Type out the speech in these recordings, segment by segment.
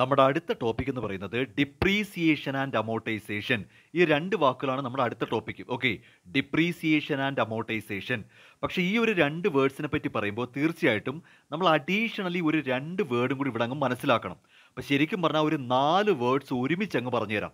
നമ്മുടെ അടുത്ത ടോപ്പിക് എന്ന് പറയുന്നത് ഡിപ്രീസിയേഷൻ ആൻഡ് അമോർട്ടൈസേഷൻ ഈ രണ്ട് വാക്കുകളാണ് നമ്മുടെ അടുത്ത topic okay depreciation and amortisation പക്ഷേ ഈ ഒരു രണ്ട് വേർഡ്സിനെ പറ്റി പറയുമ്പോൾ തീർച്ചയായിട്ടും നമ്മൾ അഡീഷണലി ഒരു രണ്ട് വേർഡും കൂടി ഇവിടെ അങ്ങ് മനസ്സിലാക്കണം അപ്പം ശരിക്കും പറഞ്ഞാൽ ഒരു നാല് വേർഡ്സ് ഒരുമിച്ച് അങ്ങ് പറഞ്ഞുതരാം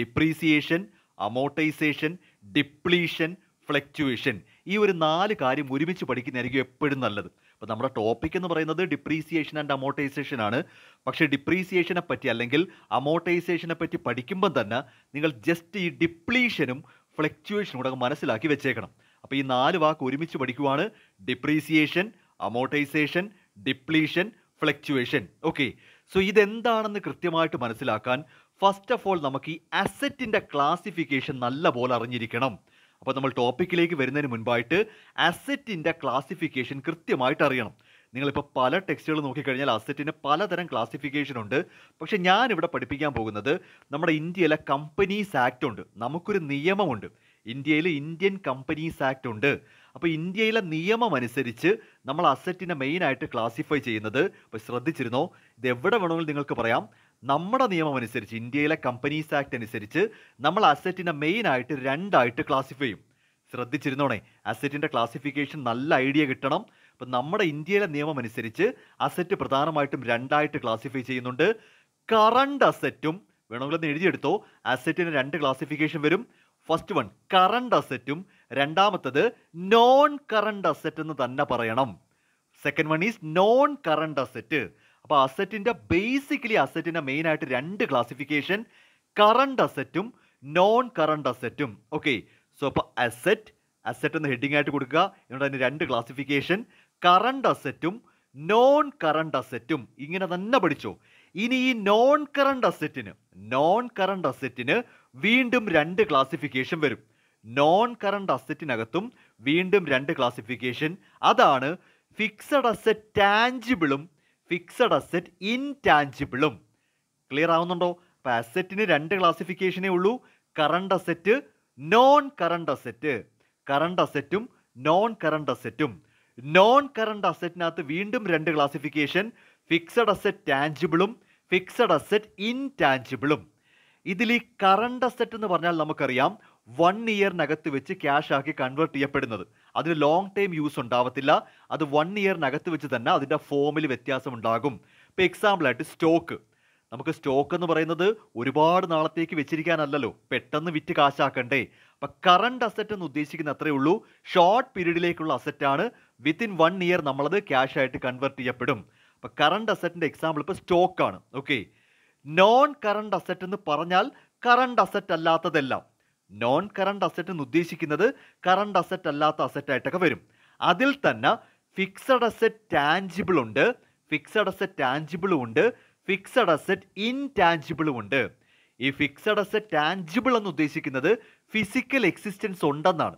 ഡിപ്രീസിയേഷൻ അമോർട്ടൈസേഷൻ ഡിപ്ലീഷൻ ഫ്ലക്ച്വേഷൻ ഈ ഒരു നാല് കാര്യം ഒരുമിച്ച് പഠിക്കുന്നതായിരിക്കും എപ്പോഴും നല്ലത് അപ്പോൾ നമ്മുടെ ടോപ്പിക് എന്ന് പറയുന്നത് ഡിപ്രീസിയേഷൻ ആൻഡ് അമോർട്ടൈസേഷൻ ആണ് പക്ഷേ ഡിപ്രീസിയേഷനെ പറ്റി അല്ലെങ്കിൽ അമോർട്ടൈസേഷനെ പറ്റി പഠിക്കുമ്പം തന്നെ നിങ്ങൾ ജസ്റ്റ് ഈ ഡിപ്ലീഷനും ഫ്ലക്ച്വേഷനും കൂടെ മനസ്സിലാക്കി വെച്ചേക്കണം അപ്പോൾ ഈ നാല് വാക്ക് ഒരുമിച്ച് പഠിക്കുവാണ് depreciation amortisation depletion fluctuation okay so ഇതെന്താണെന്ന് കൃത്യമായിട്ട് മനസ്സിലാക്കാൻ ഫസ്റ്റ് ഓഫ് ഓൾ നമുക്ക് ഈ അസറ്റിൻ്റെ ക്ലാസിഫിക്കേഷൻ നല്ല പോലെ അറിഞ്ഞിരിക്കണം അപ്പോൾ നമ്മൾ ടോപ്പിക്കിലേക്ക് വരുന്നതിന് മുൻപായിട്ട് അസെറ്റിൻ്റെ ക്ലാസിഫിക്കേഷൻ കൃത്യമായിട്ട് അറിയണം നിങ്ങളിപ്പോൾ പല ടെക്സ്റ്റുകൾ നോക്കിക്കഴിഞ്ഞാൽ അസറ്റിന് പലതരം ക്ലാസിഫിക്കേഷൻ ഉണ്ട് പക്ഷേ ഞാനിവിടെ പഠിപ്പിക്കാൻ പോകുന്നത് നമ്മുടെ ഇന്ത്യയിലെ കമ്പനീസ് ആക്ട് ഉണ്ട് നമുക്കൊരു നിയമമുണ്ട് ഇന്ത്യയിൽ ഇന്ത്യൻ കമ്പനീസ് ആക്ട് ഉണ്ട് അപ്പോൾ ഇന്ത്യയിലെ നിയമം അനുസരിച്ച് നമ്മൾ അസറ്റിനെ മെയിനായിട്ട് ക്ലാസിഫൈ ചെയ്യുന്നത് ഇപ്പോൾ ശ്രദ്ധിച്ചിരുന്നോ ഇത് എവിടെ വേണമെങ്കിലും നിങ്ങൾക്ക് പറയാം നമ്മുടെ നിയമം അനുസരിച്ച് ഇന്ത്യയിലെ കമ്പനീസ് ആക്ട് അനുസരിച്ച് നമ്മൾ അസറ്റിനെ മെയിനായിട്ട് രണ്ടായിട്ട് ക്ലാസിഫൈ ചെയ്യും ശ്രദ്ധിച്ചിരുന്നോണേ അസറ്റിൻ്റെ ക്ലാസിഫിക്കേഷൻ നല്ല ഐഡിയ കിട്ടണം അപ്പം നമ്മുടെ ഇന്ത്യയിലെ നിയമം അനുസരിച്ച് അസറ്റ് പ്രധാനമായിട്ടും രണ്ടായിട്ട് ക്ലാസിഫൈ ചെയ്യുന്നുണ്ട് കറണ്ട് അസറ്റും വേണമെങ്കിലൊന്ന് എഴുതിയെടുത്തോ അസറ്റിന് രണ്ട് ക്ലാസിഫിക്കേഷൻ വരും ഫസ്റ്റ് വൺ കറണ്ട് അസറ്റും രണ്ടാമത്തത് നോൺ കറണ്ട് അസറ്റ് എന്ന് തന്നെ പറയണം second one is non current asset അപ്പൊ അസറ്റിന്റെ ബേസിക്കലി മെയിൻ മെയിനായിട്ട് രണ്ട് ക്ലാസിഫിക്കേഷൻ കറണ്ട് അസറ്റും നോൺ കറണ്ട് അസറ്റും ഓക്കെ സോ അപ്പൊ അസറ്റ് അസറ്റ് എന്ന് ഹെഡിങ് ആയിട്ട് കൊടുക്കുക എന്നുള്ള രണ്ട് ക്ലാസിഫിക്കേഷൻ കറണ്ട് അസറ്റും നോൺ കറണ്ട് അസറ്റും ഇങ്ങനെ തന്നെ പഠിച്ചോ ഇനി ഈ നോൺ കറണ്ട് അസെറ്റിന് നോൺ കറണ്ട് അസെറ്റിന് വീണ്ടും രണ്ട് ക്ലാസിഫിക്കേഷൻ വരും നോൺ കറണ്ട് അസറ്റിനകത്തും വീണ്ടും രണ്ട് ക്ലാസിഫിക്കേഷൻ അതാണ് ഫിക്സഡ് അസറ്റ് ടാഞ്ചിബിളും ഫിക്സഡ് അസറ്റ് ഇൻടാഞ്ചിബിളും ക്ലിയർ ആവുന്നുണ്ടോ അപ്പോൾ അസറ്റിന് രണ്ട് ക്ലാസിഫിക്കേഷനേ ഉള്ളൂ current asset non current asset current അസറ്റും നോൺ കറണ്ട് അസറ്റും നോൺ കറണ്ട് അസറ്റിനകത്ത് വീണ്ടും രണ്ട് ക്ലാസിഫിക്കേഷൻ ഫിക്സഡ് അസറ്റ് ടാഞ്ചിബിളും ഫിക്സഡ് അസറ്റ് ഇൻടാഞ്ചിബിളും ഇതിൽ ഈ കറണ്ട് അസറ്റ് എന്ന് പറഞ്ഞാൽ നമുക്കറിയാം വൺ ഇയറിനകത്ത് വെച്ച് ക്യാഷ് ആക്കി കൺവേർട്ട് ചെയ്യപ്പെടുന്നത് അതിന് ലോങ് ടൈം യൂസ് ഉണ്ടാവത്തില്ല അത് വൺ ഇയറിനകത്ത് വെച്ച് തന്നെ അതിൻ്റെ ഫോമിൽ വ്യത്യാസം ഉണ്ടാകും ഇപ്പോൾ എക്സാമ്പിളായിട്ട് സ്റ്റോക്ക് നമുക്ക് സ്റ്റോക്ക് എന്ന് പറയുന്നത് ഒരുപാട് നാളത്തേക്ക് വെച്ചിരിക്കാനല്ലല്ലോ പെട്ടെന്ന് വിറ്റ് കാശാക്കണ്ടേ അപ്പം കറണ്ട് അസറ്റ് എന്ന് ഉദ്ദേശിക്കുന്ന അത്രേ ഉള്ളൂ ഷോർട്ട് പീരീഡിലേക്കുള്ള അസറ്റാണ് വിത്തിൻ വൺ ഇയർ നമ്മളത് ക്യാഷ് ആയിട്ട് കൺവേർട്ട് ചെയ്യപ്പെടും അപ്പം കറണ്ട് അസറ്റിൻ്റെ എക്സാമ്പിൾ ഇപ്പോൾ സ്റ്റോക്കാണ് ഓക്കെ നോൺ കറണ്ട് അസറ്റ് എന്ന് പറഞ്ഞാൽ കറണ്ട് അസറ്റ് അല്ലാത്തതെല്ലാം നോൺ കറണ്ട് അസറ്റ് എന്ന് ഉദ്ദേശിക്കുന്നത് കറണ്ട് അസറ്റ് അല്ലാത്ത അസറ്റായിട്ടൊക്കെ വരും അതിൽ തന്നെ ഫിക്സഡ് അസറ്റ് ടാഞ്ചിബിൾ ഉണ്ട് ഫിക്സഡ് അസറ്റ് ടാഞ്ചിബിളും ഉണ്ട് ഫിക്സഡ് അസറ്റ് ഇൻടാഞ്ചിബിളും ഉണ്ട് ഈ ഫിക്സഡ് അസറ്റ് ടാഞ്ചിബിൾ എന്ന് ഉദ്ദേശിക്കുന്നത് ഫിസിക്കൽ എക്സിസ്റ്റൻസ് ഉണ്ടെന്നാണ്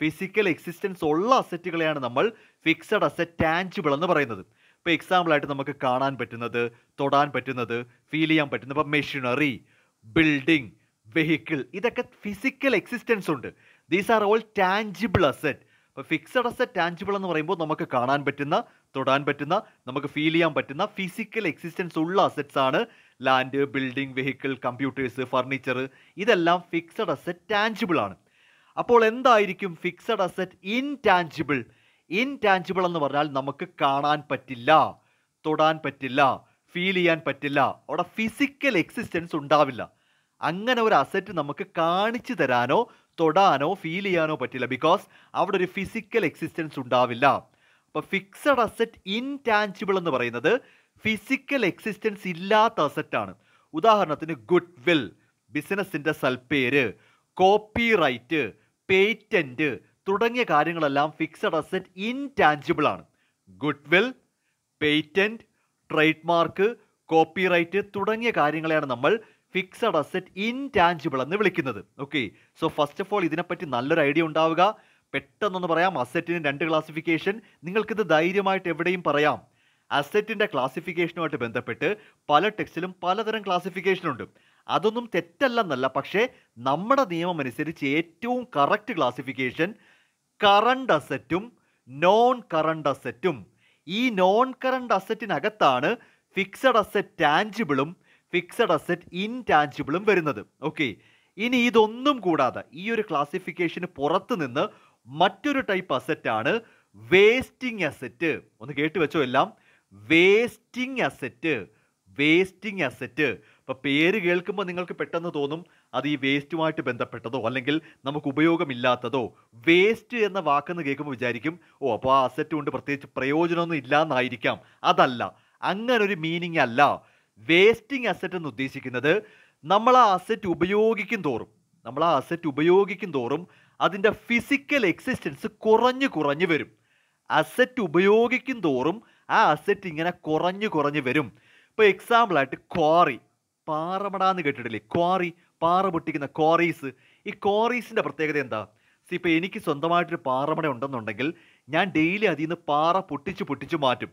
ഫിസിക്കൽ എക്സിസ്റ്റൻസ് ഉള്ള അസറ്റുകളെയാണ് നമ്മൾ ഫിക്സഡ് അസറ്റ് ടാഞ്ചിബിൾ എന്ന് പറയുന്നത് ഇപ്പോൾ എക്സാമ്പിളായിട്ട് നമുക്ക് കാണാൻ പറ്റുന്നത് തൊടാൻ പറ്റുന്നത് ഫീൽ ചെയ്യാൻ പറ്റുന്നത് ഇപ്പം മെഷീനറി ബിൽഡിംഗ് വെഹിക്കിൾ ഇതൊക്കെ ഫിസിക്കൽ എക്സിസ്റ്റൻസ് ഉണ്ട് these are all tangible asset അപ്പോൾ ഫിക്സഡ് അസറ്റ് ടാഞ്ചിബിൾ എന്ന് പറയുമ്പോൾ നമുക്ക് കാണാൻ പറ്റുന്ന തൊടാൻ പറ്റുന്ന നമുക്ക് ഫീൽ ചെയ്യാൻ പറ്റുന്ന ഫിസിക്കൽ എക്സിസ്റ്റൻസ് ഉള്ള അസറ്റ്സ് ആണ് land building vehicle computers furniture ഇതെല്ലാം ഫിക്സഡ് അസറ്റ് ടാഞ്ചിബിൾ ആണ് അപ്പോൾ എന്തായിരിക്കും ഫിക്സഡ് അസറ്റ് ഇൻടാഞ്ചിബിൾ ഇൻടാഞ്ചിബിൾ എന്ന് പറഞ്ഞാൽ നമുക്ക് കാണാൻ പറ്റില്ല തൊടാൻ പറ്റില്ല ഫീൽ ചെയ്യാൻ പറ്റില്ല അവിടെ ഫിസിക്കൽ എക്സിസ്റ്റൻസ് ഉണ്ടാവില്ല അങ്ങനെ ഒരു അസറ്റ് നമുക്ക് കാണിച്ചു തരാനോ തൊടാനോ ഫീൽ ചെയ്യാനോ പറ്റില്ല ബിക്കോസ് അവിടെ ഒരു ഫിസിക്കൽ എക്സിസ്റ്റൻസ് ഉണ്ടാവില്ല അപ്പോൾ ഫിക്സഡ് അസറ്റ് ഇൻടാഞ്ചിബിൾ എന്ന് പറയുന്നത് ഫിസിക്കൽ എക്സിസ്റ്റൻസ് ഇല്ലാത്ത അസറ്റാണ് ഉദാഹരണത്തിന് ഗുഡ് വിൽ ബിസിനസ്സിൻ്റെ സൽപ്പേര് കോപ്പിറൈറ്റ് പേറ്റൻറ്റ് തുടങ്ങിയ കാര്യങ്ങളെല്ലാം ഫിക്സഡ് അസറ്റ് ഇൻടാഞ്ചിബിൾ ആണ് goodwill patent trademark copyright തുടങ്ങിയ കാര്യങ്ങളെയാണ് നമ്മൾ ഫിക്സഡ് അസറ്റ് ഇൻടാഞ്ചിബിൾ എന്ന് വിളിക്കുന്നത് okay so first of all ഇതിനെപ്പറ്റി നല്ലൊരു ഐഡിയ ഉണ്ടാവുക പെട്ടെന്നൊന്ന് പറയാം അസറ്റിന് രണ്ട് ക്ലാസിഫിക്കേഷൻ നിങ്ങൾക്കിത് ധൈര്യമായിട്ട് എവിടെയും പറയാം അസെറ്റിൻ്റെ ക്ലാസിഫിക്കേഷനുമായിട്ട് ബന്ധപ്പെട്ട് പല ടെക്സ്റ്റിലും പലതരം ക്ലാസിഫിക്കേഷനുണ്ട് അതൊന്നും തെറ്റല്ലെന്നല്ല പക്ഷേ നമ്മുടെ നിയമം അനുസരിച്ച് ഏറ്റവും കറക്റ്റ് ക്ലാസിഫിക്കേഷൻ കറണ്ട് അസറ്റും നോൺ കറണ്ട് അസറ്റും ഈ നോൺ കറണ്ട് അസെറ്റിനകത്താണ് ഫിക്സഡ് അസറ്റ് ടാഞ്ചിബിളും ഫിക്സഡ് അസറ്റ് ഇൻടാഞ്ചിബിളും വരുന്നത് ഓക്കെ ഇനി ഇതൊന്നും കൂടാതെ ഈ ഒരു ക്ലാസിഫിക്കേഷന് പുറത്ത് നിന്ന് മറ്റൊരു ടൈപ്പ് അസെറ്റാണ് വേസ്റ്റിംഗ് അസറ്റ് ഒന്ന് കേട്ട് വെച്ചോ എല്ലാം വേസ്റ്റിംഗ് അസറ്റ് വേസ്റ്റിംഗ് അസറ്റ് അപ്പോൾ പേര് കേൾക്കുമ്പോൾ നിങ്ങൾക്ക് പെട്ടെന്ന് തോന്നും അത് ഈ വേസ്റ്റുമായിട്ട് ബന്ധപ്പെട്ടതോ അല്ലെങ്കിൽ നമുക്ക് ഉപയോഗമില്ലാത്തതോ വേസ്റ്റ് എന്ന വാക്കെന്ന് കേൾക്കുമ്പോൾ വിചാരിക്കും ഓ അപ്പോൾ ആ അസെറ്റ് കൊണ്ട് പ്രത്യേകിച്ച് പ്രയോജനമൊന്നും ഇല്ല എന്നായിരിക്കാം അതല്ല അങ്ങനൊരു മീനിങ് അല്ല വേസ്റ്റിംഗ് അസറ്റ് എന്ന് ഉദ്ദേശിക്കുന്നത് നമ്മൾ ആ അസറ്റ് ഉപയോഗിക്കും തോറും നമ്മൾ ആ അസറ്റ് ഉപയോഗിക്കും തോറും അതിൻ്റെ ഫിസിക്കൽ എക്സിസ്റ്റൻസ് കുറഞ്ഞു കുറഞ്ഞു വരും അസറ്റ് ഉപയോഗിക്കും തോറും ആ അസറ്റ് ഇങ്ങനെ കുറഞ്ഞു കുറഞ്ഞു വരും ഇപ്പോൾ എക്സാമ്പിളായിട്ട് ക്വാറി പാറമടാന്ന് കേട്ടിട്ടില്ലേ ക്വാറി പാറ പൊട്ടിക്കുന്ന ക്വാറീസ് ഈ ക്വാറീസിൻ്റെ പ്രത്യേകത എന്താ സി ഇപ്പോൾ എനിക്ക് സ്വന്തമായിട്ടൊരു പാറമട ഉണ്ടെന്നുണ്ടെങ്കിൽ ഞാൻ ഡെയിലി അതിൽ നിന്ന് പാറ പൊട്ടിച്ച് പൊട്ടിച്ച് മാറ്റും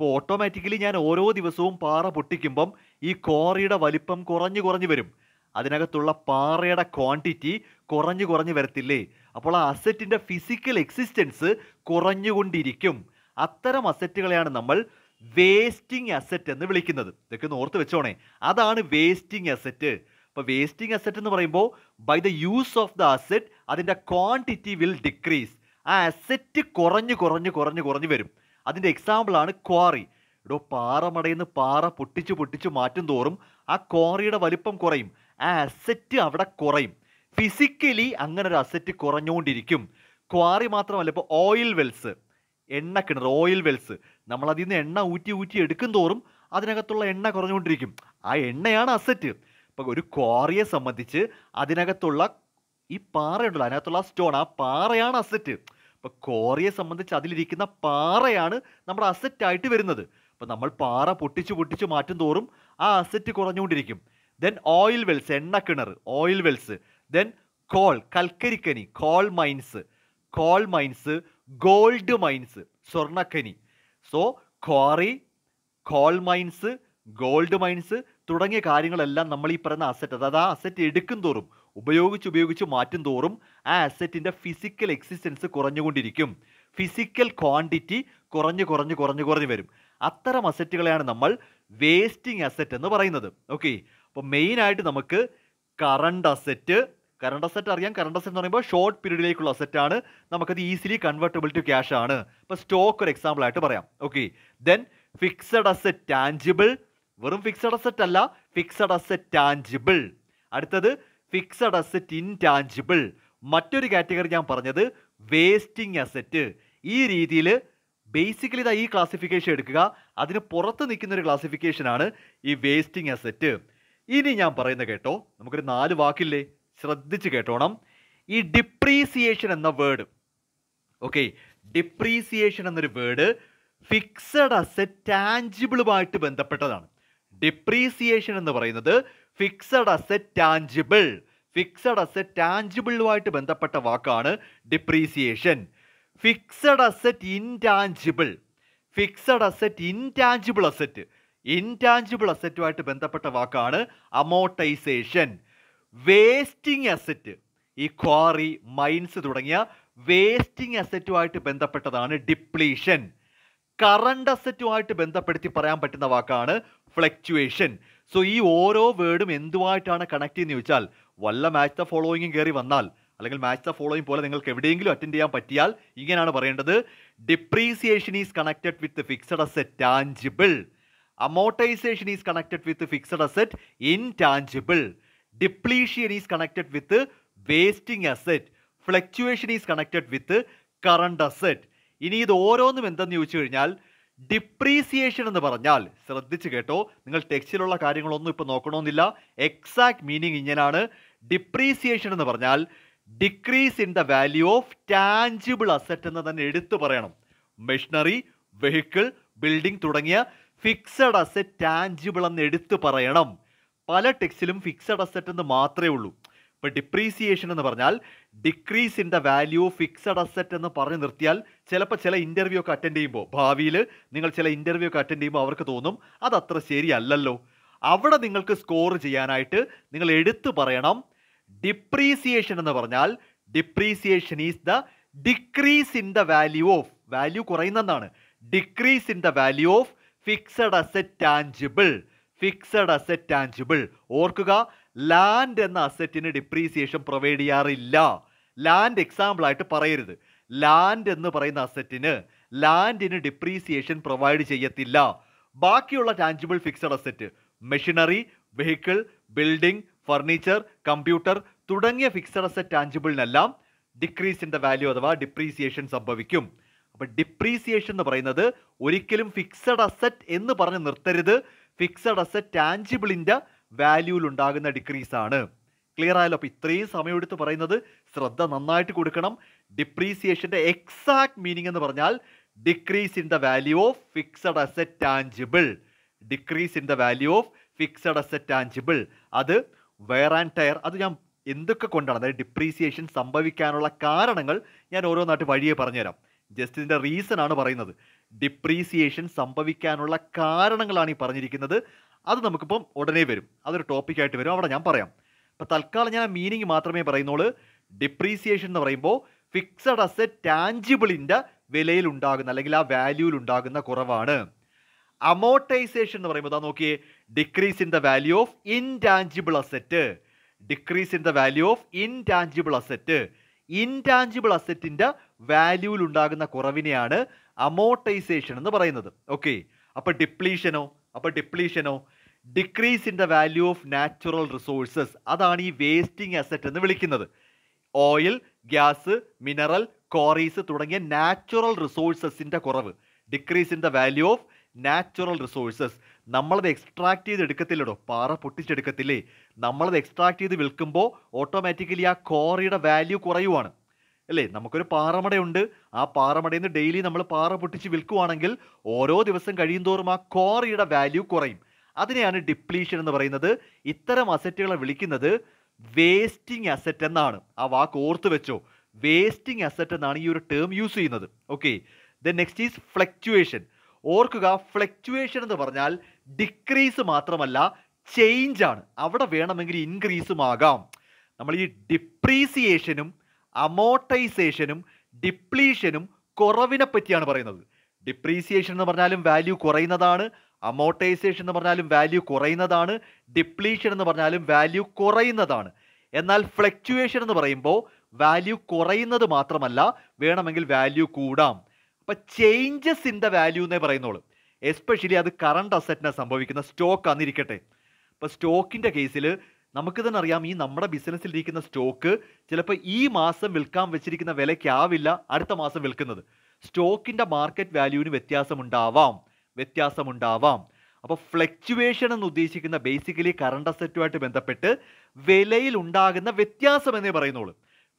അപ്പോൾ ഓട്ടോമാറ്റിക്കലി ഞാൻ ഓരോ ദിവസവും പാറ പൊട്ടിക്കുമ്പം ഈ കോറിയുടെ വലിപ്പം കുറഞ്ഞു കുറഞ്ഞു വരും അതിനകത്തുള്ള പാറയുടെ ക്വാണ്ടിറ്റി കുറഞ്ഞു കുറഞ്ഞു വരത്തില്ലേ അപ്പോൾ ആ അസെറ്റിൻ്റെ ഫിസിക്കൽ എക്സിസ്റ്റൻസ് കുറഞ്ഞുകൊണ്ടിരിക്കും അത്തരം അസറ്റുകളെയാണ് നമ്മൾ വേസ്റ്റിംഗ് അസറ്റ് എന്ന് വിളിക്കുന്നത് ഇതൊക്കെ ഒന്ന് ഓർത്ത് വെച്ചോണേ അതാണ് വേസ്റ്റിംഗ് അസറ്റ് അപ്പോൾ വേസ്റ്റിംഗ് അസറ്റ് എന്ന് പറയുമ്പോൾ by the use of the asset അതിൻ്റെ ക്വാണ്ടിറ്റി വിൽ ഡിക്രീസ് ആ അസറ്റ് കുറഞ്ഞു കുറഞ്ഞു കുറഞ്ഞു കുറഞ്ഞു വരും അതിൻ്റെ എക്സാമ്പിളാണ് ക്വാറി ഇടോ പാറമടയിൽ നിന്ന് പാറ പൊട്ടിച്ച് പൊട്ടിച്ച് മാറ്റും തോറും ആ ക്വാറിയുടെ വലിപ്പം കുറയും ആ അസറ്റ് അവിടെ കുറയും ഫിസിക്കലി അങ്ങനെ ഒരു അസറ്റ് കുറഞ്ഞുകൊണ്ടിരിക്കും ക്വാറി മാത്രമല്ല ഇപ്പോൾ ഓയിൽ വെൽസ് എണ്ണ കിണർ ഓയിൽ വെൽസ് നമ്മളതിൽ നിന്ന് എണ്ണ ഊറ്റി ഊറ്റി എടുക്കും തോറും അതിനകത്തുള്ള എണ്ണ കുറഞ്ഞുകൊണ്ടിരിക്കും ആ എണ്ണയാണ് അസറ്റ് അപ്പോൾ ഒരു ക്വാറിയെ സംബന്ധിച്ച് അതിനകത്തുള്ള ഈ പാറയുണ്ടല്ലോ അതിനകത്തുള്ള സ്റ്റോൺ ആ പാറയാണ് അസറ്റ് ഇപ്പം കോറിയെ സംബന്ധിച്ച് അതിലിരിക്കുന്ന പാറയാണ് നമ്മുടെ ആയിട്ട് വരുന്നത് അപ്പോൾ നമ്മൾ പാറ പൊട്ടിച്ച് പൊട്ടിച്ച് മാറ്റും തോറും ആ അസറ്റ് കുറഞ്ഞുകൊണ്ടിരിക്കും ദെൻ ഓയിൽ വെൽസ് കിണർ ഓയിൽ വെൽസ് ദെൻ കോൾ കൽക്കരിക്കനി coal mines coal mines gold mines സ്വർണ്ണക്കനി so quarry coal mines gold mines തുടങ്ങിയ കാര്യങ്ങളെല്ലാം നമ്മൾ ഈ പറയുന്ന അസറ്റ് അതായത് ആ അസറ്റ് എടുക്കും തോറും ഉപയോഗിച്ച് ഉപയോഗിച്ച് മാറ്റും തോറും ആ അസറ്റിൻ്റെ ഫിസിക്കൽ എക്സിസ്റ്റൻസ് കുറഞ്ഞുകൊണ്ടിരിക്കും ഫിസിക്കൽ ക്വാണ്ടിറ്റി കുറഞ്ഞ് കുറഞ്ഞ് കുറഞ്ഞ് കുറഞ്ഞ് വരും അത്തരം അസറ്റുകളെയാണ് നമ്മൾ വേസ്റ്റിംഗ് അസറ്റ് എന്ന് പറയുന്നത് ഓക്കെ അപ്പോൾ മെയിനായിട്ട് നമുക്ക് കറണ്ട് അസറ്റ് കറണ്ട് അസറ്റ് അറിയാം കറണ്ട് അസറ്റ് എന്ന് പറയുമ്പോൾ ഷോർട്ട് പീരീഡിലേക്കുള്ള അസറ്റാണ് നമുക്കത് ഈസിലി കൺവേർട്ടബിൾ ടു ക്യാഷ് ആണ് ഇപ്പോൾ സ്റ്റോക്ക് ഒരു എക്സാമ്പിൾ ആയിട്ട് പറയാം okay then fixed asset tangible വെറും ഫിക്സഡ് അസറ്റ് അല്ല ഫിക്സഡ് അസറ്റ് ടാഞ്ചിബിൾ അടുത്തത് ഫിക്സഡ് അസറ്റ് ഇൻടാഞ്ചിബിൾ മറ്റൊരു കാറ്റഗറി ഞാൻ പറഞ്ഞത് വേസ്റ്റിംഗ് അസറ്റ് ഈ രീതിയിൽ ബേസിക്കലി ഇതാ ഈ ക്ലാസിഫിക്കേഷൻ എടുക്കുക അതിന് പുറത്ത് നിൽക്കുന്ന ഒരു ക്ലാസിഫിക്കേഷനാണ് ഈ വേസ്റ്റിംഗ് അസറ്റ് ഇനി ഞാൻ പറയുന്നത് കേട്ടോ നമുക്കൊരു നാല് വാക്കില്ലേ ശ്രദ്ധിച്ച് കേട്ടോണം ഈ ഡിപ്രീസിയേഷൻ എന്ന വേർഡ് ഓക്കെ ഡിപ്രീസിയേഷൻ എന്നൊരു വേർഡ് ഫിക്സഡ് അസറ്റ് ടാഞ്ചിബിളുമായിട്ട് ബന്ധപ്പെട്ടതാണ് ഡിപ്രീസിയേഷൻ എന്ന് പറയുന്നത് fixed asset tangible fixed asset ടാഞ്ചിബിളുമായിട്ട് ബന്ധപ്പെട്ട വാക്കാണ് depreciation fixed asset intangible fixed asset intangible asset intangible അസറ്റുമായിട്ട് ബന്ധപ്പെട്ട വാക്കാണ് അമോർട്ടൈസേഷൻ വേസ്റ്റിംഗ് അസറ്റ് ഈ ക്വാറി മൈൻസ് തുടങ്ങിയ വേസ്റ്റിംഗ് അസറ്റുമായിട്ട് ബന്ധപ്പെട്ടതാണ് ഡിപ്ലീഷൻ കറണ്ട് അസറ്റുമായിട്ട് ബന്ധപ്പെടുത്തി പറയാൻ പറ്റുന്ന വാക്കാണ് ഫ്ലക്ച്വേഷൻ സോ ഈ ഓരോ വേർഡും എന്തുമായിട്ടാണ് കണക്ട് ചെയ്യുന്നത് ചോദിച്ചാൽ വല്ല മാച്ച് ദ ഫോളോയിങ്ങും കയറി വന്നാൽ അല്ലെങ്കിൽ മാച്ച് ദ ഫോളോയിങ് പോലെ നിങ്ങൾക്ക് എവിടെയെങ്കിലും അറ്റൻഡ് ചെയ്യാൻ പറ്റിയാൽ ഇങ്ങനെയാണ് പറയേണ്ടത് depreciation is connected with fixed asset tangible amortisation is connected with fixed asset intangible depletion is connected with wasting asset fluctuation is connected with current asset ഇനി ഇത് ഓരോന്നും എന്തെന്ന് ചോദിച്ചു കഴിഞ്ഞാൽ ഡിപ്രീസിയേഷൻ എന്ന് പറഞ്ഞാൽ ശ്രദ്ധിച്ച് കേട്ടോ നിങ്ങൾ ടെക്സ്റ്റിലുള്ള കാര്യങ്ങളൊന്നും ഇപ്പോൾ നോക്കണമെന്നില്ല എക്സാക്ട് മീനിങ് ഇങ്ങനെയാണ് ഡിപ്രീസിയേഷൻ എന്ന് പറഞ്ഞാൽ decrease in the value of tangible asset എന്ന് തന്നെ എടുത്തു പറയണം മെഷീനറി വെഹിക്കിൾ ബിൽഡിംഗ് തുടങ്ങിയ ഫിക്സഡ് അസറ്റ് ടാഞ്ചിബിൾ എന്ന് എടുത്തു പറയണം പല ടെക്സ്റ്റിലും ഫിക്സഡ് അസറ്റ് എന്ന് മാത്രമേ ഉള്ളൂ ഇപ്പം ഡിപ്രീസിയേഷൻ എന്ന് പറഞ്ഞാൽ decrease in the value fixed asset എന്ന് പറഞ്ഞു നിർത്തിയാൽ ചിലപ്പോൾ ചില ഇൻ്റർവ്യൂ ഒക്കെ അറ്റൻഡ് ചെയ്യുമ്പോൾ ഭാവിയിൽ നിങ്ങൾ ചില ഇൻ്റർവ്യൂ ഒക്കെ അറ്റൻഡ് ചെയ്യുമ്പോൾ അവർക്ക് തോന്നും അത്ര ശരിയല്ലല്ലോ അവിടെ നിങ്ങൾക്ക് സ്കോർ ചെയ്യാനായിട്ട് നിങ്ങൾ എടുത്തു പറയണം ഡിപ്രീസിയേഷൻ എന്ന് പറഞ്ഞാൽ depreciation is the decrease in the value of value കുറയുന്നതാണ് decrease in the value of fixed asset tangible fixed asset tangible ഓർക്കുക ലാൻഡ് എന്ന അസെറ്റിന് ഡിപ്രീസിയേഷൻ പ്രൊവൈഡ് ചെയ്യാറില്ല ലാൻഡ് എക്സാമ്പിൾ ആയിട്ട് പറയരുത് ലാൻഡ് എന്ന് പറയുന്ന അസെറ്റിന് ലാൻഡിന് ഡിപ്രീസിയേഷൻ പ്രൊവൈഡ് ചെയ്യത്തില്ല ബാക്കിയുള്ള tangible fixed asset machinery vehicle building furniture computer തുടങ്ങിയ ഫിക്സഡ് അസറ്റ് ടാഞ്ചിബിളിനെല്ലാം ഡിക്രീസ് ഇൻ വാല്യൂ അഥവാ ഡിപ്രീസിയേഷൻ സംഭവിക്കും അപ്പോൾ ഡിപ്രീസിയേഷൻ എന്ന് പറയുന്നത് ഒരിക്കലും ഫിക്സഡ് അസറ്റ് എന്ന് പറഞ്ഞ് നിർത്തരുത് ഫിക്സഡ് അസറ്റ് ടാഞ്ചിബിളിൻ്റെ വാല്യൂവിൽ ഉണ്ടാകുന്ന ഡിക്രീസ് ആണ് ക്ലിയർ ആയാലും അപ്പോൾ ഇത്രയും സമയം എടുത്ത് പറയുന്നത് ശ്രദ്ധ നന്നായിട്ട് കൊടുക്കണം ഡിപ്രീസിയേഷൻ്റെ എക്സാക്ട് മീനിങ് എന്ന് പറഞ്ഞാൽ decrease in the value of fixed asset tangible decrease in the value of fixed asset tangible അത് വെയർ ആൻഡ് ടയർ അത് ഞാൻ എന്തൊക്കെ കൊണ്ടാണ് അതായത് ഡിപ്രീസിയേഷൻ സംഭവിക്കാനുള്ള കാരണങ്ങൾ ഞാൻ ഓരോന്നായിട്ട് വഴിയെ പറഞ്ഞുതരാം ജസ്റ്റ് ഇതിൻ്റെ റീസൺ ആണ് പറയുന്നത് ഡിപ്രീസിയേഷൻ സംഭവിക്കാനുള്ള കാരണങ്ങളാണ് ഈ പറഞ്ഞിരിക്കുന്നത് അത് നമുക്കിപ്പം ഉടനെ വരും അതൊരു ടോപ്പിക്കായിട്ട് വരും അവിടെ ഞാൻ പറയാം അപ്പോൾ തൽക്കാലം ഞാൻ മീനിങ് മാത്രമേ പറയുന്നുള്ളൂ ഡിപ്രീസിയേഷൻ എന്ന് പറയുമ്പോൾ ഫിക്സഡ് അസറ്റ് ടാഞ്ചിബിളിൻ്റെ വിലയിൽ ഉണ്ടാകുന്ന അല്ലെങ്കിൽ ആ വാല്യൂവിൽ ഉണ്ടാകുന്ന കുറവാണ് അമോർട്ടൈസേഷൻ എന്ന് പറയുമ്പോൾ അതാ നോക്കിയേ decrease in the value of intangible asset decrease in the value of intangible asset intangible അസെറ്റിൻ്റെ വാല്യൂവിൽ ഉണ്ടാകുന്ന കുറവിനെയാണ് അമോർട്ടൈസേഷൻ എന്ന് പറയുന്നത് ഓക്കെ അപ്പോൾ ഡിപ്ലീഷനോ അപ്പോൾ ഡിപ്ലീഷനോ decrease in the value of natural resources അതാണ് ഈ വേസ്റ്റിംഗ് അസറ്റ് എന്ന് വിളിക്കുന്നത് ഓയിൽ ഗ്യാസ് മിനറൽ കോറീസ് തുടങ്ങിയ നാച്ചുറൽ റിസോഴ്സസിൻ്റെ കുറവ് decrease in the value of natural resources നമ്മളത് എക്സ്ട്രാക്ട് ചെയ്ത് എടുക്കത്തില്ലടോ പാറ പൊട്ടിച്ചെടുക്കത്തില്ലേ നമ്മളത് എക്സ്ട്രാക്ട് ചെയ്ത് വിൽക്കുമ്പോൾ ഓട്ടോമാറ്റിക്കലി ആ കോറിയുടെ വാല്യൂ കുറയുവാണ് അല്ലേ നമുക്കൊരു പാറമടയുണ്ട് ആ പാറമടയിൽ നിന്ന് ഡെയിലി നമ്മൾ പാറ പൊട്ടിച്ച് വിൽക്കുവാണെങ്കിൽ ഓരോ ദിവസം കഴിയുന്തോറും ആ ക്വാറിയുടെ വാല്യൂ കുറയും അതിനെയാണ് ഡിപ്ലീഷൻ എന്ന് പറയുന്നത് ഇത്തരം അസറ്റുകളെ വിളിക്കുന്നത് വേസ്റ്റിംഗ് അസറ്റ് എന്നാണ് ആ വാക്ക് ഓർത്ത് വെച്ചോ വേസ്റ്റിംഗ് അസറ്റ് എന്നാണ് ഈ ഒരു ടേം യൂസ് ചെയ്യുന്നത് okay the next is fluctuation ഓർക്കുക ഫ്ലക്ച്വേഷൻ എന്ന് പറഞ്ഞാൽ ഡിക്രീസ് മാത്രമല്ല ചേഞ്ച് ആണ് അവിടെ വേണമെങ്കിൽ ഇൻക്രീസും ആകാം നമ്മൾ ഈ ഡിപ്രീസിയേഷനും അമോർട്ടൈസേഷനും ഡിപ്ലീഷനും കുറവിനെ പറ്റിയാണ് പറയുന്നത് ഡിപ്രീസിയേഷൻ എന്ന് പറഞ്ഞാലും വാല്യൂ കുറയുന്നതാണ് അമോർട്ടൈസേഷൻ എന്ന് പറഞ്ഞാലും വാല്യൂ കുറയുന്നതാണ് ഡിപ്ലീഷൻ എന്ന് പറഞ്ഞാലും വാല്യൂ കുറയുന്നതാണ് എന്നാൽ ഫ്ലക്ച്വേഷൻ എന്ന് പറയുമ്പോൾ വാല്യൂ കുറയുന്നത് മാത്രമല്ല വേണമെങ്കിൽ വാല്യൂ കൂടാം അപ്പം ചേഞ്ചസ് ഇൻ ദ വാല്യൂ എന്നേ പറയുന്നുള്ളൂ എസ്പെഷ്യലി അത് കറണ്ട് അസറ്റിനെ സംഭവിക്കുന്ന സ്റ്റോക്ക് ആന്നിരിക്കട്ടെ അപ്പോൾ സ്റ്റോക്കിൻ്റെ കേസിൽ നമുക്ക് തന്നെ അറിയാം ഈ നമ്മുടെ ബിസിനസ്സിൽ ഇരിക്കുന്ന സ്റ്റോക്ക് ചിലപ്പോൾ ഈ മാസം വിൽക്കാൻ വെച്ചിരിക്കുന്ന വിലയ്ക്കാവില്ല അടുത്ത മാസം വിൽക്കുന്നത് സ്റ്റോക്കിൻ്റെ മാർക്കറ്റ് വാല്യൂവിന് വ്യത്യാസമുണ്ടാവാം വ്യത്യാസമുണ്ടാവാം അപ്പോൾ ഫ്ലക്ച്വേഷൻ എന്ന് ഉദ്ദേശിക്കുന്ന ബേസിക്കലി കറണ്ട് അസറ്റുമായിട്ട് ബന്ധപ്പെട്ട് വിലയിൽ ഉണ്ടാകുന്ന വ്യത്യാസം എന്നേ പറയുന്നുള്ളൂ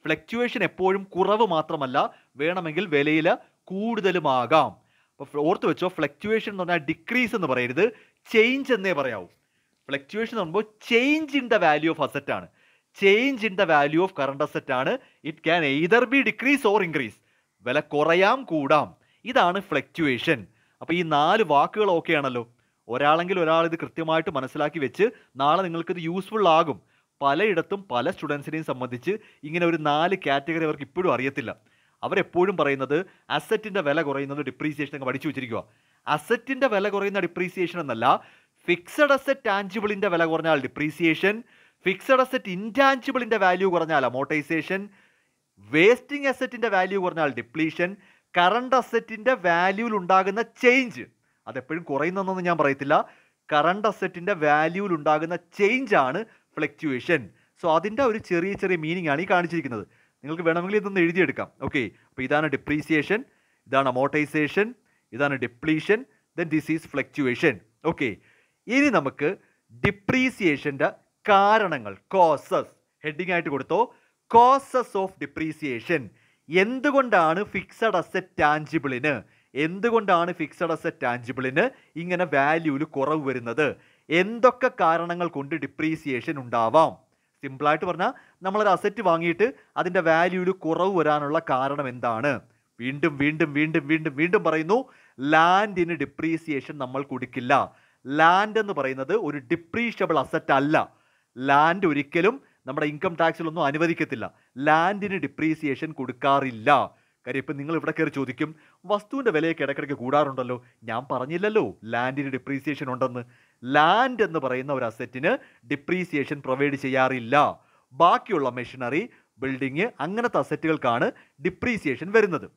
ഫ്ലക്ച്വേഷൻ എപ്പോഴും കുറവ് മാത്രമല്ല വേണമെങ്കിൽ വിലയിൽ കൂടുതലുമാകാം അപ്പോൾ ഓർത്ത് വെച്ചോ ഫ്ലക്ച്വേഷൻ എന്ന് പറഞ്ഞാൽ ഡിക്രീസ് എന്ന് പറയരുത് ചേഞ്ച് എന്നേ പറയാവൂ ഫ്ലക്ച്വേഷൻ എന്ന് പറയുമ്പോൾ change in the value of asset ആണ് change in the value of current asset ആണ് it can either be decrease or increase വില കുറയാം കൂടാം ഇതാണ് ഫ്ലക്ച്വേഷൻ അപ്പോൾ ഈ നാല് വാക്കുകൾ ഓക്കെ ആണല്ലോ ഒരാളെങ്കിൽ ഒരാൾ ഇത് കൃത്യമായിട്ട് മനസ്സിലാക്കി വെച്ച് നാളെ നിങ്ങൾക്കിത് യൂസ്ഫുൾ ആകും പലയിടത്തും പല സ്റ്റുഡൻസിനെയും സംബന്ധിച്ച് ഇങ്ങനെ ഒരു നാല് കാറ്റഗറി അവർക്ക് ഇപ്പോഴും അറിയത്തില്ല അവരെപ്പോഴും പറയുന്നത് അസറ്റിൻ്റെ വില കുറയുന്നത് ഡിപ്രീസിയേഷൻ ഒക്കെ പഠിച്ചു വെച്ചിരിക്കുക അസറ്റിൻ്റെ വില കുറയുന്ന ഡിപ്രീസിയേഷൻ എന്നല്ല ഫിക്സഡ് അസറ്റ് ടാഞ്ചിബിളിന്റെ വില കുറഞ്ഞാൽ ഡിപ്രീസിയേഷൻ ഫിക്സഡ് അസറ്റ് ഇൻടാഞ്ചിബിളിന്റെ വാല്യൂ കുറഞ്ഞാൽ അമോർട്ടൈസേഷൻ വേസ്റ്റിംഗ് അസെറ്റിന്റെ വാല്യൂ കുറഞ്ഞാൽ ഡിപ്ലീഷൻ കറണ്ട് അസെറ്റിന്റെ വാല്യൂവിൽ ഉണ്ടാകുന്ന ചേഞ്ച് അതെപ്പോഴും കുറയുന്നതെന്നൊന്നും ഞാൻ പറയത്തില്ല കറണ്ട് അസെറ്റിന്റെ വാല്യൂവിൽ ഉണ്ടാകുന്ന ചേഞ്ച് ആണ് ഫ്ലക്ച്വേഷൻ സോ അതിൻ്റെ ഒരു ചെറിയ ചെറിയ മീനിങ് ആണ് ഈ കാണിച്ചിരിക്കുന്നത് നിങ്ങൾക്ക് വേണമെങ്കിൽ ഇതൊന്ന് എഴുതിയെടുക്കാം ഓക്കെ അപ്പോൾ ഇതാണ് ഡിപ്രീസിയേഷൻ ഇതാണ് അമോർട്ടൈസേഷൻ ഇതാണ് depletion then this is fluctuation okay ഇനി നമുക്ക് ഡിപ്രീസിയേഷൻ്റെ കാരണങ്ങൾ കോസസ് ഹെഡിങ് ആയിട്ട് കൊടുത്തോ കോസസ് ഓഫ് ഡിപ്രീസിയേഷൻ എന്തുകൊണ്ടാണ് ഫിക്സഡ് അസറ്റ് ടാഞ്ചിബിളിന് എന്തുകൊണ്ടാണ് ഫിക്സഡ് അസറ്റ് ടാഞ്ചിബിളിന് ഇങ്ങനെ വാല്യൂവിൽ കുറവ് വരുന്നത് എന്തൊക്കെ കാരണങ്ങൾ കൊണ്ട് ഡിപ്രീസിയേഷൻ ഉണ്ടാവാം സിമ്പിളായിട്ട് പറഞ്ഞാൽ നമ്മളൊരു അസറ്റ് വാങ്ങിയിട്ട് അതിൻ്റെ വാല്യൂവിൽ കുറവ് വരാനുള്ള കാരണം എന്താണ് വീണ്ടും വീണ്ടും വീണ്ടും വീണ്ടും വീണ്ടും പറയുന്നു ലാൻഡിന് ഡിപ്രീസിയേഷൻ നമ്മൾ കൊടുക്കില്ല ലാൻഡ് എന്ന് പറയുന്നത് ഒരു ഡിപ്രീഷ്യബിൾ അസറ്റ് അല്ല ലാൻഡ് ഒരിക്കലും നമ്മുടെ ഇൻകം ടാക്സിലൊന്നും അനുവദിക്കത്തില്ല ലാൻഡിന് ഡിപ്രീസിയേഷൻ കൊടുക്കാറില്ല കാര്യം ഇപ്പം നിങ്ങൾ ഇവിടെ കയറി ചോദിക്കും വസ്തുവിൻ്റെ വിലയൊക്കെ ഇടയ്ക്കിടയ്ക്ക് കൂടാറുണ്ടല്ലോ ഞാൻ പറഞ്ഞില്ലല്ലോ ലാൻഡിന് ഡിപ്രീസിയേഷൻ ഉണ്ടെന്ന് ലാൻഡ് എന്ന് പറയുന്ന ഒരു അസറ്റിന് ഡിപ്രീസിയേഷൻ പ്രൊവൈഡ് ചെയ്യാറില്ല ബാക്കിയുള്ള മെഷീനറി ബിൽഡിങ് അങ്ങനത്തെ അസറ്റുകൾക്കാണ് ഡിപ്രീസിയേഷൻ വരുന്നത്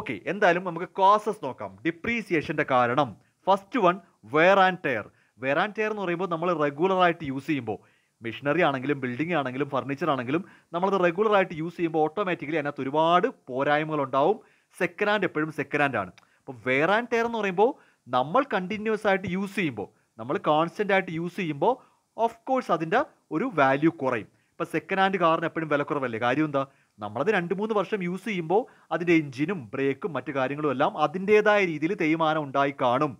ഓക്കെ എന്തായാലും നമുക്ക് കോസസ് നോക്കാം ഡിപ്രീസിയേഷൻ്റെ കാരണം first one wear and tear wear and tear എന്ന് പറയുമ്പോൾ നമ്മൾ റെഗുലറായിട്ട് യൂസ് ചെയ്യുമ്പോൾ മെഷീനറി ആണെങ്കിലും ബിൽഡിംഗ് ആണെങ്കിലും ഫർണിച്ചർ ആണെങ്കിലും നമ്മളത് റെഗുലറായിട്ട് യൂസ് ചെയ്യുമ്പോൾ ഓട്ടോമാറ്റിക്കലി അതിനകത്ത് ഒരുപാട് പോരായ്മകൾ ഉണ്ടാവും സെക്കൻഡ് ഹാൻഡ് എപ്പോഴും സെക്കൻഡ് ഹാൻഡ് ആണ് അപ്പോൾ വെയർ ആൻഡ് ടെയർ എന്ന് പറയുമ്പോൾ നമ്മൾ കണ്ടിന്യൂസ് ആയിട്ട് യൂസ് ചെയ്യുമ്പോൾ നമ്മൾ കോൺസ്റ്റൻ്റ് ആയിട്ട് യൂസ് ചെയ്യുമ്പോൾ ഓഫ് കോഴ്സ് അതിൻ്റെ ഒരു വാല്യൂ കുറയും ഇപ്പോൾ സെക്കൻഡ് ഹാൻഡ് കാറിന് എപ്പോഴും വില കുറവല്ലേ കാര്യം എന്താ നമ്മളത് രണ്ട് മൂന്ന് വർഷം യൂസ് ചെയ്യുമ്പോൾ അതിൻ്റെ എഞ്ചിനും ബ്രേക്കും മറ്റു കാര്യങ്ങളും എല്ലാം അതിൻ്റേതായ രീതിയിൽ തേയ്മാനം ഉണ്ടായി കാണും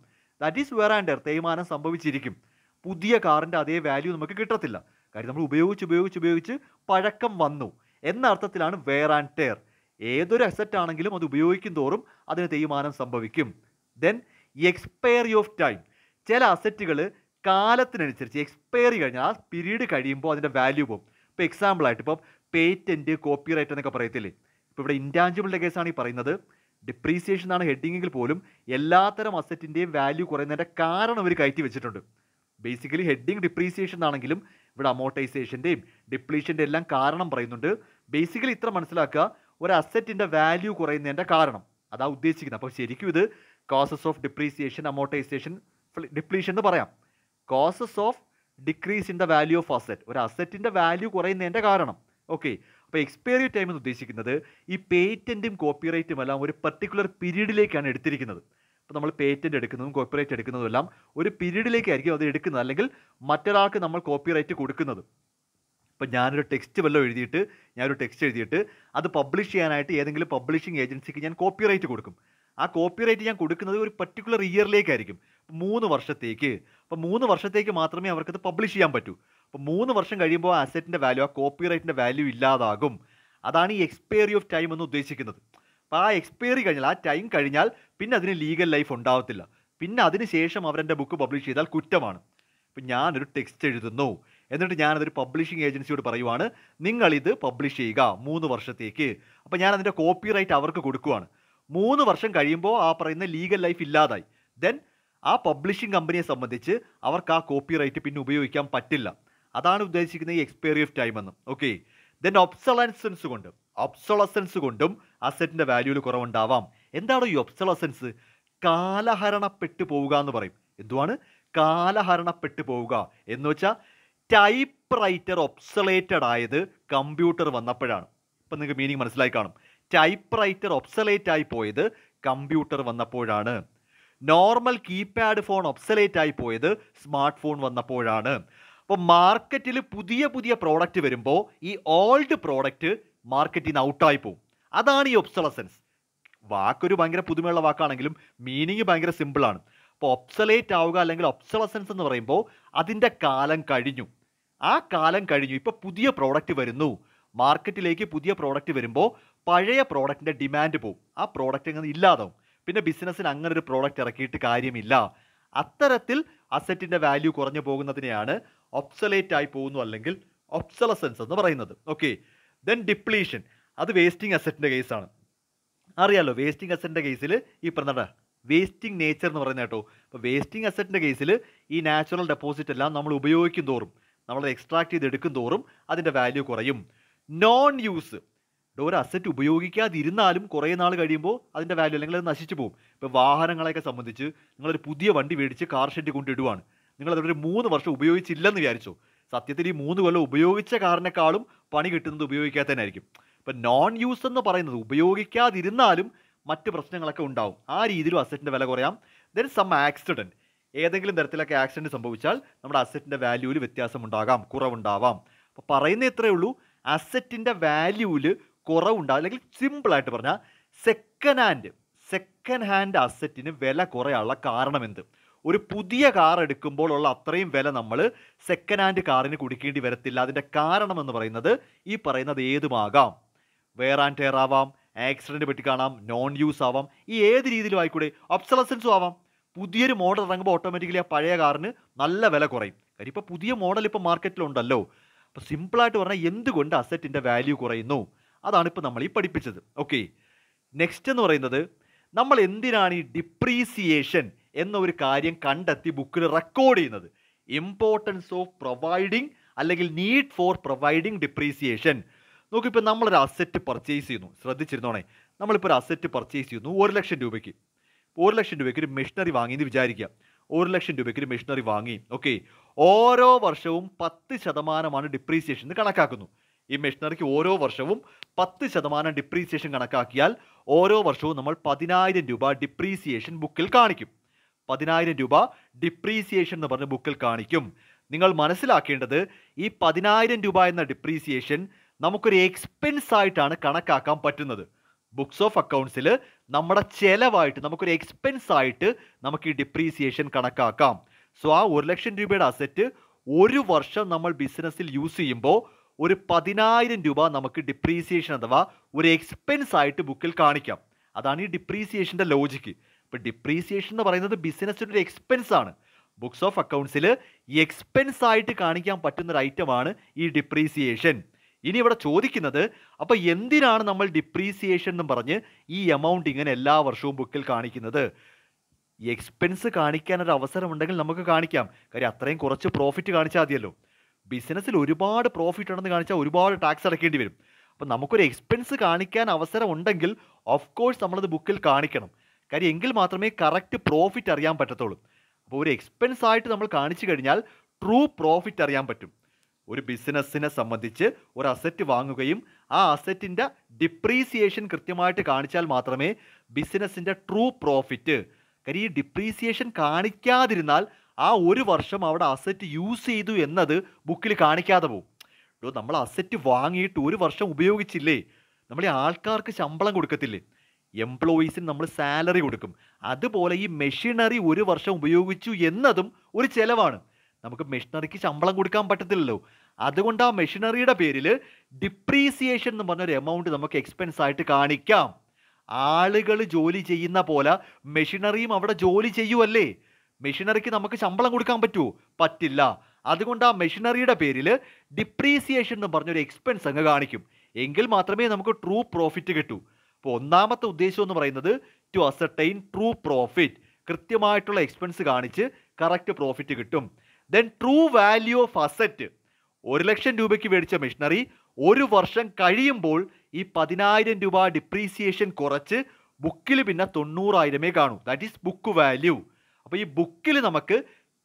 that is wear and tear തേയ്മാനം സംഭവിച്ചിരിക്കും പുതിയ കാറിൻ്റെ അതേ വാല്യൂ നമുക്ക് കിട്ടത്തില്ല കാര്യം നമ്മൾ ഉപയോഗിച്ച് ഉപയോഗിച്ച് ഉപയോഗിച്ച് പഴക്കം വന്നു എന്ന അർത്ഥത്തിലാണ് വെയർ ആൻഡ് ടെയർ ഏതൊരു അസറ്റ് ആണെങ്കിലും അത് ഉപയോഗിക്കും തോറും അതിന് തേയ്മാനം സംഭവിക്കും ദെൻ എക്സ്പയറി ഓഫ് ടൈം ചില അസറ്റുകൾ കാലത്തിനനുസരിച്ച് എക്സ്പയറി കഴിഞ്ഞാൽ ആ പീരീഡ് കഴിയുമ്പോൾ അതിൻ്റെ വാല്യൂ പോകും ഇപ്പോൾ എക്സാമ്പിളായിട്ട് ഇപ്പം പേറ്റൻറ്റ് കോപ്പിറൈറ്റ് എന്നൊക്കെ പറയത്തില്ലേ ഇപ്പോൾ ഇവിടെ ഇൻറ്റാഞ്ചിബിളിൻ്റെ കേസാണ് ഈ പറയുന്നത് ഡിപ്രീസിയേഷൻ എന്നാണ് ഹെഡിങ്ങിൽ പോലും എല്ലാത്തരം അസറ്റിൻ്റെയും വാല്യൂ കുറയുന്നതിൻ്റെ കാരണം അവർ കയറ്റി വെച്ചിട്ടുണ്ട് ബേസിക്കലി ഹെഡിങ് ഡിപ്രീസിയേഷൻ ആണെങ്കിലും ഇവിടെ അമോർട്ടൈസേഷൻ്റെയും ഡിപ്ലീഷൻ്റെ എല്ലാം കാരണം പറയുന്നുണ്ട് ബേസിക്കലി ഇത്ര മനസ്സിലാക്കുക ഒരു അസറ്റിൻ്റെ വാല്യൂ കുറയുന്നതിൻ്റെ കാരണം അതാ ഉദ്ദേശിക്കുന്നത് അപ്പോൾ ശരിക്കും ഇത് causes of depreciation amortisation depletion എന്ന് പറയാം causes of decrease in the value of asset ഒരു അസറ്റിൻ്റെ വാല്യൂ കുറയുന്നതിൻ്റെ കാരണം ഓക്കെ അപ്പോൾ എക്സ്പയറി ടൈം എന്ന് ഉദ്ദേശിക്കുന്നത് ഈ പേറ്റൻറ്റും കോപ്പിറൈറ്റും എല്ലാം ഒരു പർട്ടിക്കുലർ പീരീഡിലേക്കാണ് എടുത്തിരിക്കുന്നത് അപ്പോൾ നമ്മൾ പേറ്റൻറ്റ് എടുക്കുന്നതും കോപ്പിറൈറ്റ് എടുക്കുന്നതും എല്ലാം ഒരു പീരീഡിലേക്കായിരിക്കും അത് എടുക്കുന്നത് അല്ലെങ്കിൽ മറ്റൊരാൾക്ക് നമ്മൾ കോപ്പിറൈറ്റ് കൊടുക്കുന്നതും ഇപ്പം ഞാനൊരു ടെക്സ്റ്റ് വല്ലതും എഴുതിയിട്ട് ഞാനൊരു ടെക്സ്റ്റ് എഴുതിയിട്ട് അത് പബ്ലിഷ് ചെയ്യാനായിട്ട് ഏതെങ്കിലും പബ്ലിഷിംഗ് ഏജൻസിക്ക് ഞാൻ കോപ്പിറൈറ്റ് കൊടുക്കും ആ കോപ്പിറൈറ്റ് ഞാൻ കൊടുക്കുന്നത് ഒരു പർട്ടിക്കുലർ ഇയറിലേക്കായിരിക്കും മൂന്ന് വർഷത്തേക്ക് അപ്പോൾ മൂന്ന് വർഷത്തേക്ക് മാത്രമേ അവർക്കത് പബ്ലിഷ് ചെയ്യാൻ പറ്റൂ അപ്പോൾ മൂന്ന് വർഷം കഴിയുമ്പോൾ ആ അസറ്റിൻ്റെ വാല്യൂ ആ റൈറ്റിൻ്റെ വാല്യൂ ഇല്ലാതാകും അതാണ് ഈ എക്സ്പയറി ഓഫ് ടൈം എന്ന് ഉദ്ദേശിക്കുന്നത് അപ്പോൾ ആ എക്സ്പയറി കഴിഞ്ഞാൽ ആ ടൈം കഴിഞ്ഞാൽ പിന്നെ അതിന് ലീഗൽ ലൈഫ് ഉണ്ടാവത്തില്ല പിന്നെ അതിന് ശേഷം അവരെൻ്റെ ബുക്ക് പബ്ലിഷ് ചെയ്താൽ കുറ്റമാണ് ഇപ്പം ഞാനൊരു ടെക്സ്റ്റ് എഴുതുന്നു എന്നിട്ട് ഞാനതൊരു പബ്ലിഷിംഗ് ഏജൻസിയോട് പറയുവാണ് നിങ്ങളിത് പബ്ലിഷ് ചെയ്യുക മൂന്ന് വർഷത്തേക്ക് അപ്പോൾ ഞാൻ അതിൻ്റെ കോപ്പിറൈറ്റ് അവർക്ക് കൊടുക്കുവാണ് മൂന്ന് വർഷം കഴിയുമ്പോൾ ആ പറയുന്ന ലീഗൽ ലൈഫ് ഇല്ലാതായി ദെൻ ആ പബ്ലിഷിംഗ് കമ്പനിയെ സംബന്ധിച്ച് അവർക്ക് ആ കോപ്പിറൈറ്റ് പിന്നെ ഉപയോഗിക്കാൻ പറ്റില്ല അതാണ് ഉദ്ദേശിക്കുന്നത് ഈ എക്സ്പയറി ഓഫ് ടൈം എന്ന് ഓക്കെ ദെൻ ഒബ്സളൻസൻസ് കൊണ്ടും ഒബ്സൊളസൻസ് കൊണ്ടും അസറ്റിൻ്റെ വാല്യൂവിൽ കുറവുണ്ടാവാം എന്താണ് ഈ ഒബ്സൊളസൻസ് കാലഹരണപ്പെട്ടു പോവുക എന്ന് പറയും എന്തുവാണ് കാലഹരണപ്പെട്ടു പോവുക എന്ന് വെച്ചാൽ ടൈപ്പ് റൈറ്റർ ഒബ്സലേറ്റഡ് ആയത് കമ്പ്യൂട്ടർ വന്നപ്പോഴാണ് ഇപ്പം നിങ്ങൾക്ക് മീനിങ് മനസ്സിലായി കാണും ടൈപ്പ് റൈറ്റർ ഒബ്സലേറ്റ് ആയി പോയത് കമ്പ്യൂട്ടർ വന്നപ്പോഴാണ് നോർമൽ കീപാഡ് ഫോൺ ഒബ്സലേറ്റ് ആയി പോയത് സ്മാർട്ട് ഫോൺ വന്നപ്പോഴാണ് അപ്പോൾ മാർക്കറ്റിൽ പുതിയ പുതിയ പ്രോഡക്റ്റ് വരുമ്പോൾ ഈ ഓൾഡ് പ്രോഡക്റ്റ് മാർക്കറ്റിൽ നിന്ന് ഔട്ടായി പോകും അതാണ് ഈ ഒബ്സലസൻസ് വാക്കൊരു ഭയങ്കര പുതുമയുള്ള വാക്കാണെങ്കിലും മീനിങ് ഭയങ്കര സിമ്പിളാണ് അപ്പോൾ ഒബ്സലേറ്റ് ആവുക അല്ലെങ്കിൽ ഒബ്സലസൻസ് എന്ന് പറയുമ്പോൾ അതിൻ്റെ കാലം കഴിഞ്ഞു ആ കാലം കഴിഞ്ഞു ഇപ്പോൾ പുതിയ പ്രോഡക്റ്റ് വരുന്നു മാർക്കറ്റിലേക്ക് പുതിയ പ്രോഡക്റ്റ് വരുമ്പോൾ പഴയ പ്രോഡക്റ്റിൻ്റെ ഡിമാൻഡ് പോകും ആ പ്രോഡക്റ്റ് അങ്ങനെ ഇല്ലാതാവും പിന്നെ ബിസിനസ്സിന് അങ്ങനെ ഒരു പ്രോഡക്റ്റ് ഇറക്കിയിട്ട് കാര്യമില്ല അത്തരത്തിൽ അസറ്റിൻ്റെ വാല്യൂ കുറഞ്ഞു പോകുന്നതിനെയാണ് ഒപ്സലേറ്റ് ആയി പോകുന്നു അല്ലെങ്കിൽ ഒപ്സലസെൻസ് എന്ന് പറയുന്നത് ഓക്കെ ദെൻ ഡിപ്ലീഷൻ അത് വേസ്റ്റിംഗ് അസറ്റിൻ്റെ കേസാണ് അറിയാലോ വേസ്റ്റിംഗ് അസറ്റിൻ്റെ കേസിൽ ഈ പറഞ്ഞ വേസ്റ്റിംഗ് നേച്ചർ എന്ന് പറയുന്നത് കേട്ടോ അപ്പോൾ വേസ്റ്റിംഗ് അസറ്റിൻ്റെ കേസിൽ ഈ നാച്ചുറൽ ഡെപ്പോസിറ്റ് എല്ലാം നമ്മൾ ഉപയോഗിക്കും തോറും നമ്മൾ എക്സ്ട്രാക്ട് ചെയ്ത് എടുക്കും തോറും അതിൻ്റെ വാല്യൂ കുറയും നോൺ യൂസ് ഒരു അസറ്റ് ഉപയോഗിക്കാതിരുന്നാലും കുറേ നാൾ കഴിയുമ്പോൾ അതിൻ്റെ വാല്യൂ അല്ലെങ്കിൽ അത് നശിച്ചു പോകും ഇപ്പോൾ വാഹനങ്ങളെയൊക്കെ സംബന്ധിച്ച് നിങ്ങളൊരു പുതിയ വണ്ടി മേടിച്ച് കാർ ഷെഡ് കൊണ്ടിടുവാണ് നിങ്ങൾ അതൊരു മൂന്ന് വർഷം ഉപയോഗിച്ചില്ലെന്ന് വിചാരിച്ചു സത്യത്തിൽ ഈ മൂന്ന് കൊല്ലം ഉപയോഗിച്ച കാറിനേക്കാളും പണി കിട്ടുന്നത് ഉപയോഗിക്കാത്തതിനായിരിക്കും ഇപ്പം നോൺ യൂസ് എന്ന് പറയുന്നത് ഉപയോഗിക്കാതിരുന്നാലും മറ്റ് പ്രശ്നങ്ങളൊക്കെ ഉണ്ടാവും ആ രീതിയിലും അസറ്റിൻ്റെ വില കുറയാം ദെൻ സം ആക്സിഡൻറ്റ് ഏതെങ്കിലും തരത്തിലൊക്കെ ആക്സിഡൻറ്റ് സംഭവിച്ചാൽ നമ്മുടെ അസറ്റിൻ്റെ വാല്യൂവിൽ വ്യത്യാസം ഉണ്ടാകാം കുറവുണ്ടാവാം അപ്പോൾ പറയുന്ന ഇത്രയേ ഉള്ളൂ അസറ്റിൻ്റെ വാല്യൂവിൽ കുറവുണ്ടാകും അല്ലെങ്കിൽ സിമ്പിളായിട്ട് പറഞ്ഞാൽ സെക്കൻഡ് ഹാൻഡ് സെക്കൻഡ് ഹാൻഡ് അസറ്റിന് വില കുറയാനുള്ള കാരണം എന്ത് ഒരു പുതിയ കാർ എടുക്കുമ്പോൾ ഉള്ള അത്രയും വില നമ്മൾ സെക്കൻഡ് ഹാൻഡ് കാറിന് കൊടുക്കേണ്ടി വരത്തില്ല അതിൻ്റെ കാരണം എന്ന് പറയുന്നത് ഈ പറയുന്നത് ഏതുമാകാം വെയർ ആൻഡ് ടെയർ ആവാം ആക്സിഡൻറ്റ് പറ്റി കാണാം നോൺ യൂസ് ആവാം ഈ ഏത് രീതിയിലും ആയിക്കൂടെ ഒബ്സലസൻസും ആവാം പുതിയൊരു മോഡൽ ഇറങ്ങുമ്പോൾ ഓട്ടോമാറ്റിക്കലി ആ പഴയ കാറിന് നല്ല വില കുറയും കാര്യം ഇപ്പോൾ പുതിയ മോഡൽ ഇപ്പോൾ മാർക്കറ്റിലുണ്ടല്ലോ അപ്പോൾ സിമ്പിളായിട്ട് പറഞ്ഞാൽ എന്തുകൊണ്ട് അസെറ്റിൻ്റെ വാല്യൂ കുറയുന്നു അതാണ് ഇപ്പോൾ നമ്മൾ ഈ പഠിപ്പിച്ചത് ഓക്കെ നെക്സ്റ്റ് എന്ന് പറയുന്നത് നമ്മൾ എന്തിനാണ് ഈ ഡിപ്രീസിയേഷൻ എന്ന ഒരു കാര്യം കണ്ടെത്തി ബുക്കിൽ റെക്കോർഡ് ചെയ്യുന്നത് ഇമ്പോർട്ടൻസ് ഓഫ് പ്രൊവൈഡിങ് അല്ലെങ്കിൽ നീഡ് ഫോർ പ്രൊവൈഡിങ് ഡിപ്രീസിയേഷൻ നോക്കിപ്പോൾ നമ്മളൊരു അസറ്റ് പർച്ചേസ് ചെയ്യുന്നു ശ്രദ്ധിച്ചിരുന്നോണേ നമ്മളിപ്പോൾ ഒരു അസറ്റ് പർച്ചേസ് ചെയ്യുന്നു ഒരു ലക്ഷം രൂപയ്ക്ക് ഒരു ലക്ഷം രൂപയ്ക്ക് ഒരു മെഷീനറി വാങ്ങി എന്ന് വിചാരിക്കുക ഒരു ലക്ഷം രൂപയ്ക്ക് ഒരു മെഷീനറി വാങ്ങി ഓക്കെ ഓരോ വർഷവും പത്ത് ശതമാനമാണ് ഡിപ്രീസിയേഷൻ എന്ന് കണക്കാക്കുന്നു ഈ മെഷീനറിക്ക് ഓരോ വർഷവും പത്ത് ശതമാനം ഡിപ്രീസിയേഷൻ കണക്കാക്കിയാൽ ഓരോ വർഷവും നമ്മൾ പതിനായിരം രൂപ ഡിപ്രീസിയേഷൻ ബുക്കിൽ കാണിക്കും പതിനായിരം രൂപ ഡിപ്രീസിയേഷൻ എന്ന് പറഞ്ഞ ബുക്കിൽ കാണിക്കും നിങ്ങൾ മനസ്സിലാക്കേണ്ടത് ഈ പതിനായിരം രൂപ എന്ന ഡിപ്രീസിയേഷൻ നമുക്കൊരു എക്സ്പെൻസ് ആയിട്ടാണ് കണക്കാക്കാൻ പറ്റുന്നത് ബുക്സ് ഓഫ് അക്കൗണ്ട്സിൽ നമ്മുടെ ചിലവായിട്ട് നമുക്കൊരു എക്സ്പെൻസ് ആയിട്ട് നമുക്ക് ഈ ഡിപ്രീസിയേഷൻ കണക്കാക്കാം സോ ആ ഒരു ലക്ഷം രൂപയുടെ അസറ്റ് ഒരു വർഷം നമ്മൾ ബിസിനസ്സിൽ യൂസ് ചെയ്യുമ്പോൾ ഒരു പതിനായിരം രൂപ നമുക്ക് ഡിപ്രീസിയേഷൻ അഥവാ ഒരു എക്സ്പെൻസ് ആയിട്ട് ബുക്കിൽ കാണിക്കാം അതാണ് ഈ ഡിപ്രീസിയേഷൻ്റെ ലോജിക്ക് ഇപ്പോൾ ഡിപ്രീസിയേഷൻ എന്ന് പറയുന്നത് ബിസിനസ്സിൻ്റെ ഒരു എക്സ്പെൻസ് ആണ് ബുക്സ് ഓഫ് അക്കൗണ്ട്സിൽ എക്സ്പെൻസ് ആയിട്ട് കാണിക്കാൻ പറ്റുന്ന ഒരു ഐറ്റമാണ് ഈ ഡിപ്രീസിയേഷൻ ഇനി ഇവിടെ ചോദിക്കുന്നത് അപ്പോൾ എന്തിനാണ് നമ്മൾ ഡിപ്രീസിയേഷൻ എന്ന് പറഞ്ഞ് ഈ എമൗണ്ട് ഇങ്ങനെ എല്ലാ വർഷവും ബുക്കിൽ കാണിക്കുന്നത് എക്സ്പെൻസ് കാണിക്കാൻ ഒരു അവസരമുണ്ടെങ്കിൽ നമുക്ക് കാണിക്കാം കാര്യം അത്രയും കുറച്ച് പ്രോഫിറ്റ് കാണിച്ചാൽ മതിയല്ലോ ബിസിനസ്സിൽ ഒരുപാട് പ്രോഫിറ്റ് ഉണ്ടെന്ന് കാണിച്ചാൽ ഒരുപാട് ടാക്സ് അടക്കേണ്ടി വരും അപ്പം നമുക്കൊരു എക്സ്പെൻസ് കാണിക്കാൻ അവസരം ഉണ്ടെങ്കിൽ ഓഫ് കോഴ്സ് നമ്മളത് ബുക്കിൽ കാണിക്കണം കാര്യം എങ്കിൽ മാത്രമേ കറക്റ്റ് പ്രോഫിറ്റ് അറിയാൻ പറ്റത്തുള്ളൂ അപ്പോൾ ഒരു എക്സ്പെൻസ് ആയിട്ട് നമ്മൾ കാണിച്ചു കഴിഞ്ഞാൽ ട്രൂ പ്രോഫിറ്റ് അറിയാൻ പറ്റും ഒരു ബിസിനസ്സിനെ സംബന്ധിച്ച് ഒരു അസറ്റ് വാങ്ങുകയും ആ അസറ്റിൻ്റെ ഡിപ്രീസിയേഷൻ കൃത്യമായിട്ട് കാണിച്ചാൽ മാത്രമേ ബിസിനസ്സിൻ്റെ ട്രൂ പ്രോഫിറ്റ് കാര്യം ഈ ഡിപ്രീസിയേഷൻ കാണിക്കാതിരുന്നാൽ ആ ഒരു വർഷം അവിടെ അസറ്റ് യൂസ് ചെയ്തു എന്നത് ബുക്കിൽ കാണിക്കാതെ പോകും നമ്മൾ അസറ്റ് വാങ്ങിയിട്ട് ഒരു വർഷം ഉപയോഗിച്ചില്ലേ നമ്മൾ ഈ ആൾക്കാർക്ക് ശമ്പളം കൊടുക്കത്തില്ലേ എംപ്ലോയീസിന് നമ്മൾ സാലറി കൊടുക്കും അതുപോലെ ഈ മെഷീനറി ഒരു വർഷം ഉപയോഗിച്ചു എന്നതും ഒരു ചിലവാണ് നമുക്ക് മെഷീനറിക്ക് ശമ്പളം കൊടുക്കാൻ പറ്റത്തില്ലല്ലോ അതുകൊണ്ട് ആ മെഷീനറിയുടെ പേരിൽ ഡിപ്രീസിയേഷൻ എന്ന് പറഞ്ഞൊരു എമൗണ്ട് നമുക്ക് എക്സ്പെൻസ് ആയിട്ട് കാണിക്കാം ആളുകൾ ജോലി ചെയ്യുന്ന പോലെ മെഷീനറിയും അവിടെ ജോലി ചെയ്യുമല്ലേ മെഷീനറിക്ക് നമുക്ക് ശമ്പളം കൊടുക്കാൻ പറ്റുമോ പറ്റില്ല അതുകൊണ്ട് ആ മെഷീനറിയുടെ പേരിൽ ഡിപ്രീസിയേഷൻ എന്ന് പറഞ്ഞൊരു എക്സ്പെൻസ് അങ്ങ് കാണിക്കും എങ്കിൽ മാത്രമേ നമുക്ക് ട്രൂ പ്രോഫിറ്റ് കിട്ടൂ അപ്പോൾ ഒന്നാമത്തെ ഉദ്ദേശം എന്ന് പറയുന്നത് ടു അസർട്ടൈൻ ട്രൂ പ്രോഫിറ്റ് കൃത്യമായിട്ടുള്ള എക്സ്പെൻസ് കാണിച്ച് കറക്റ്റ് പ്രോഫിറ്റ് കിട്ടും then true value of asset ഒരു ലക്ഷം രൂപയ്ക്ക് മേടിച്ച മെഷീനറി ഒരു വർഷം കഴിയുമ്പോൾ ഈ പതിനായിരം രൂപ ഡിപ്രീസിയേഷൻ കുറച്ച് ബുക്കിൽ പിന്നെ തൊണ്ണൂറായിരമേ കാണൂ ദാറ്റ് ഈസ് ബുക്ക് വാല്യൂ അപ്പോൾ ഈ ബുക്കിൽ നമുക്ക്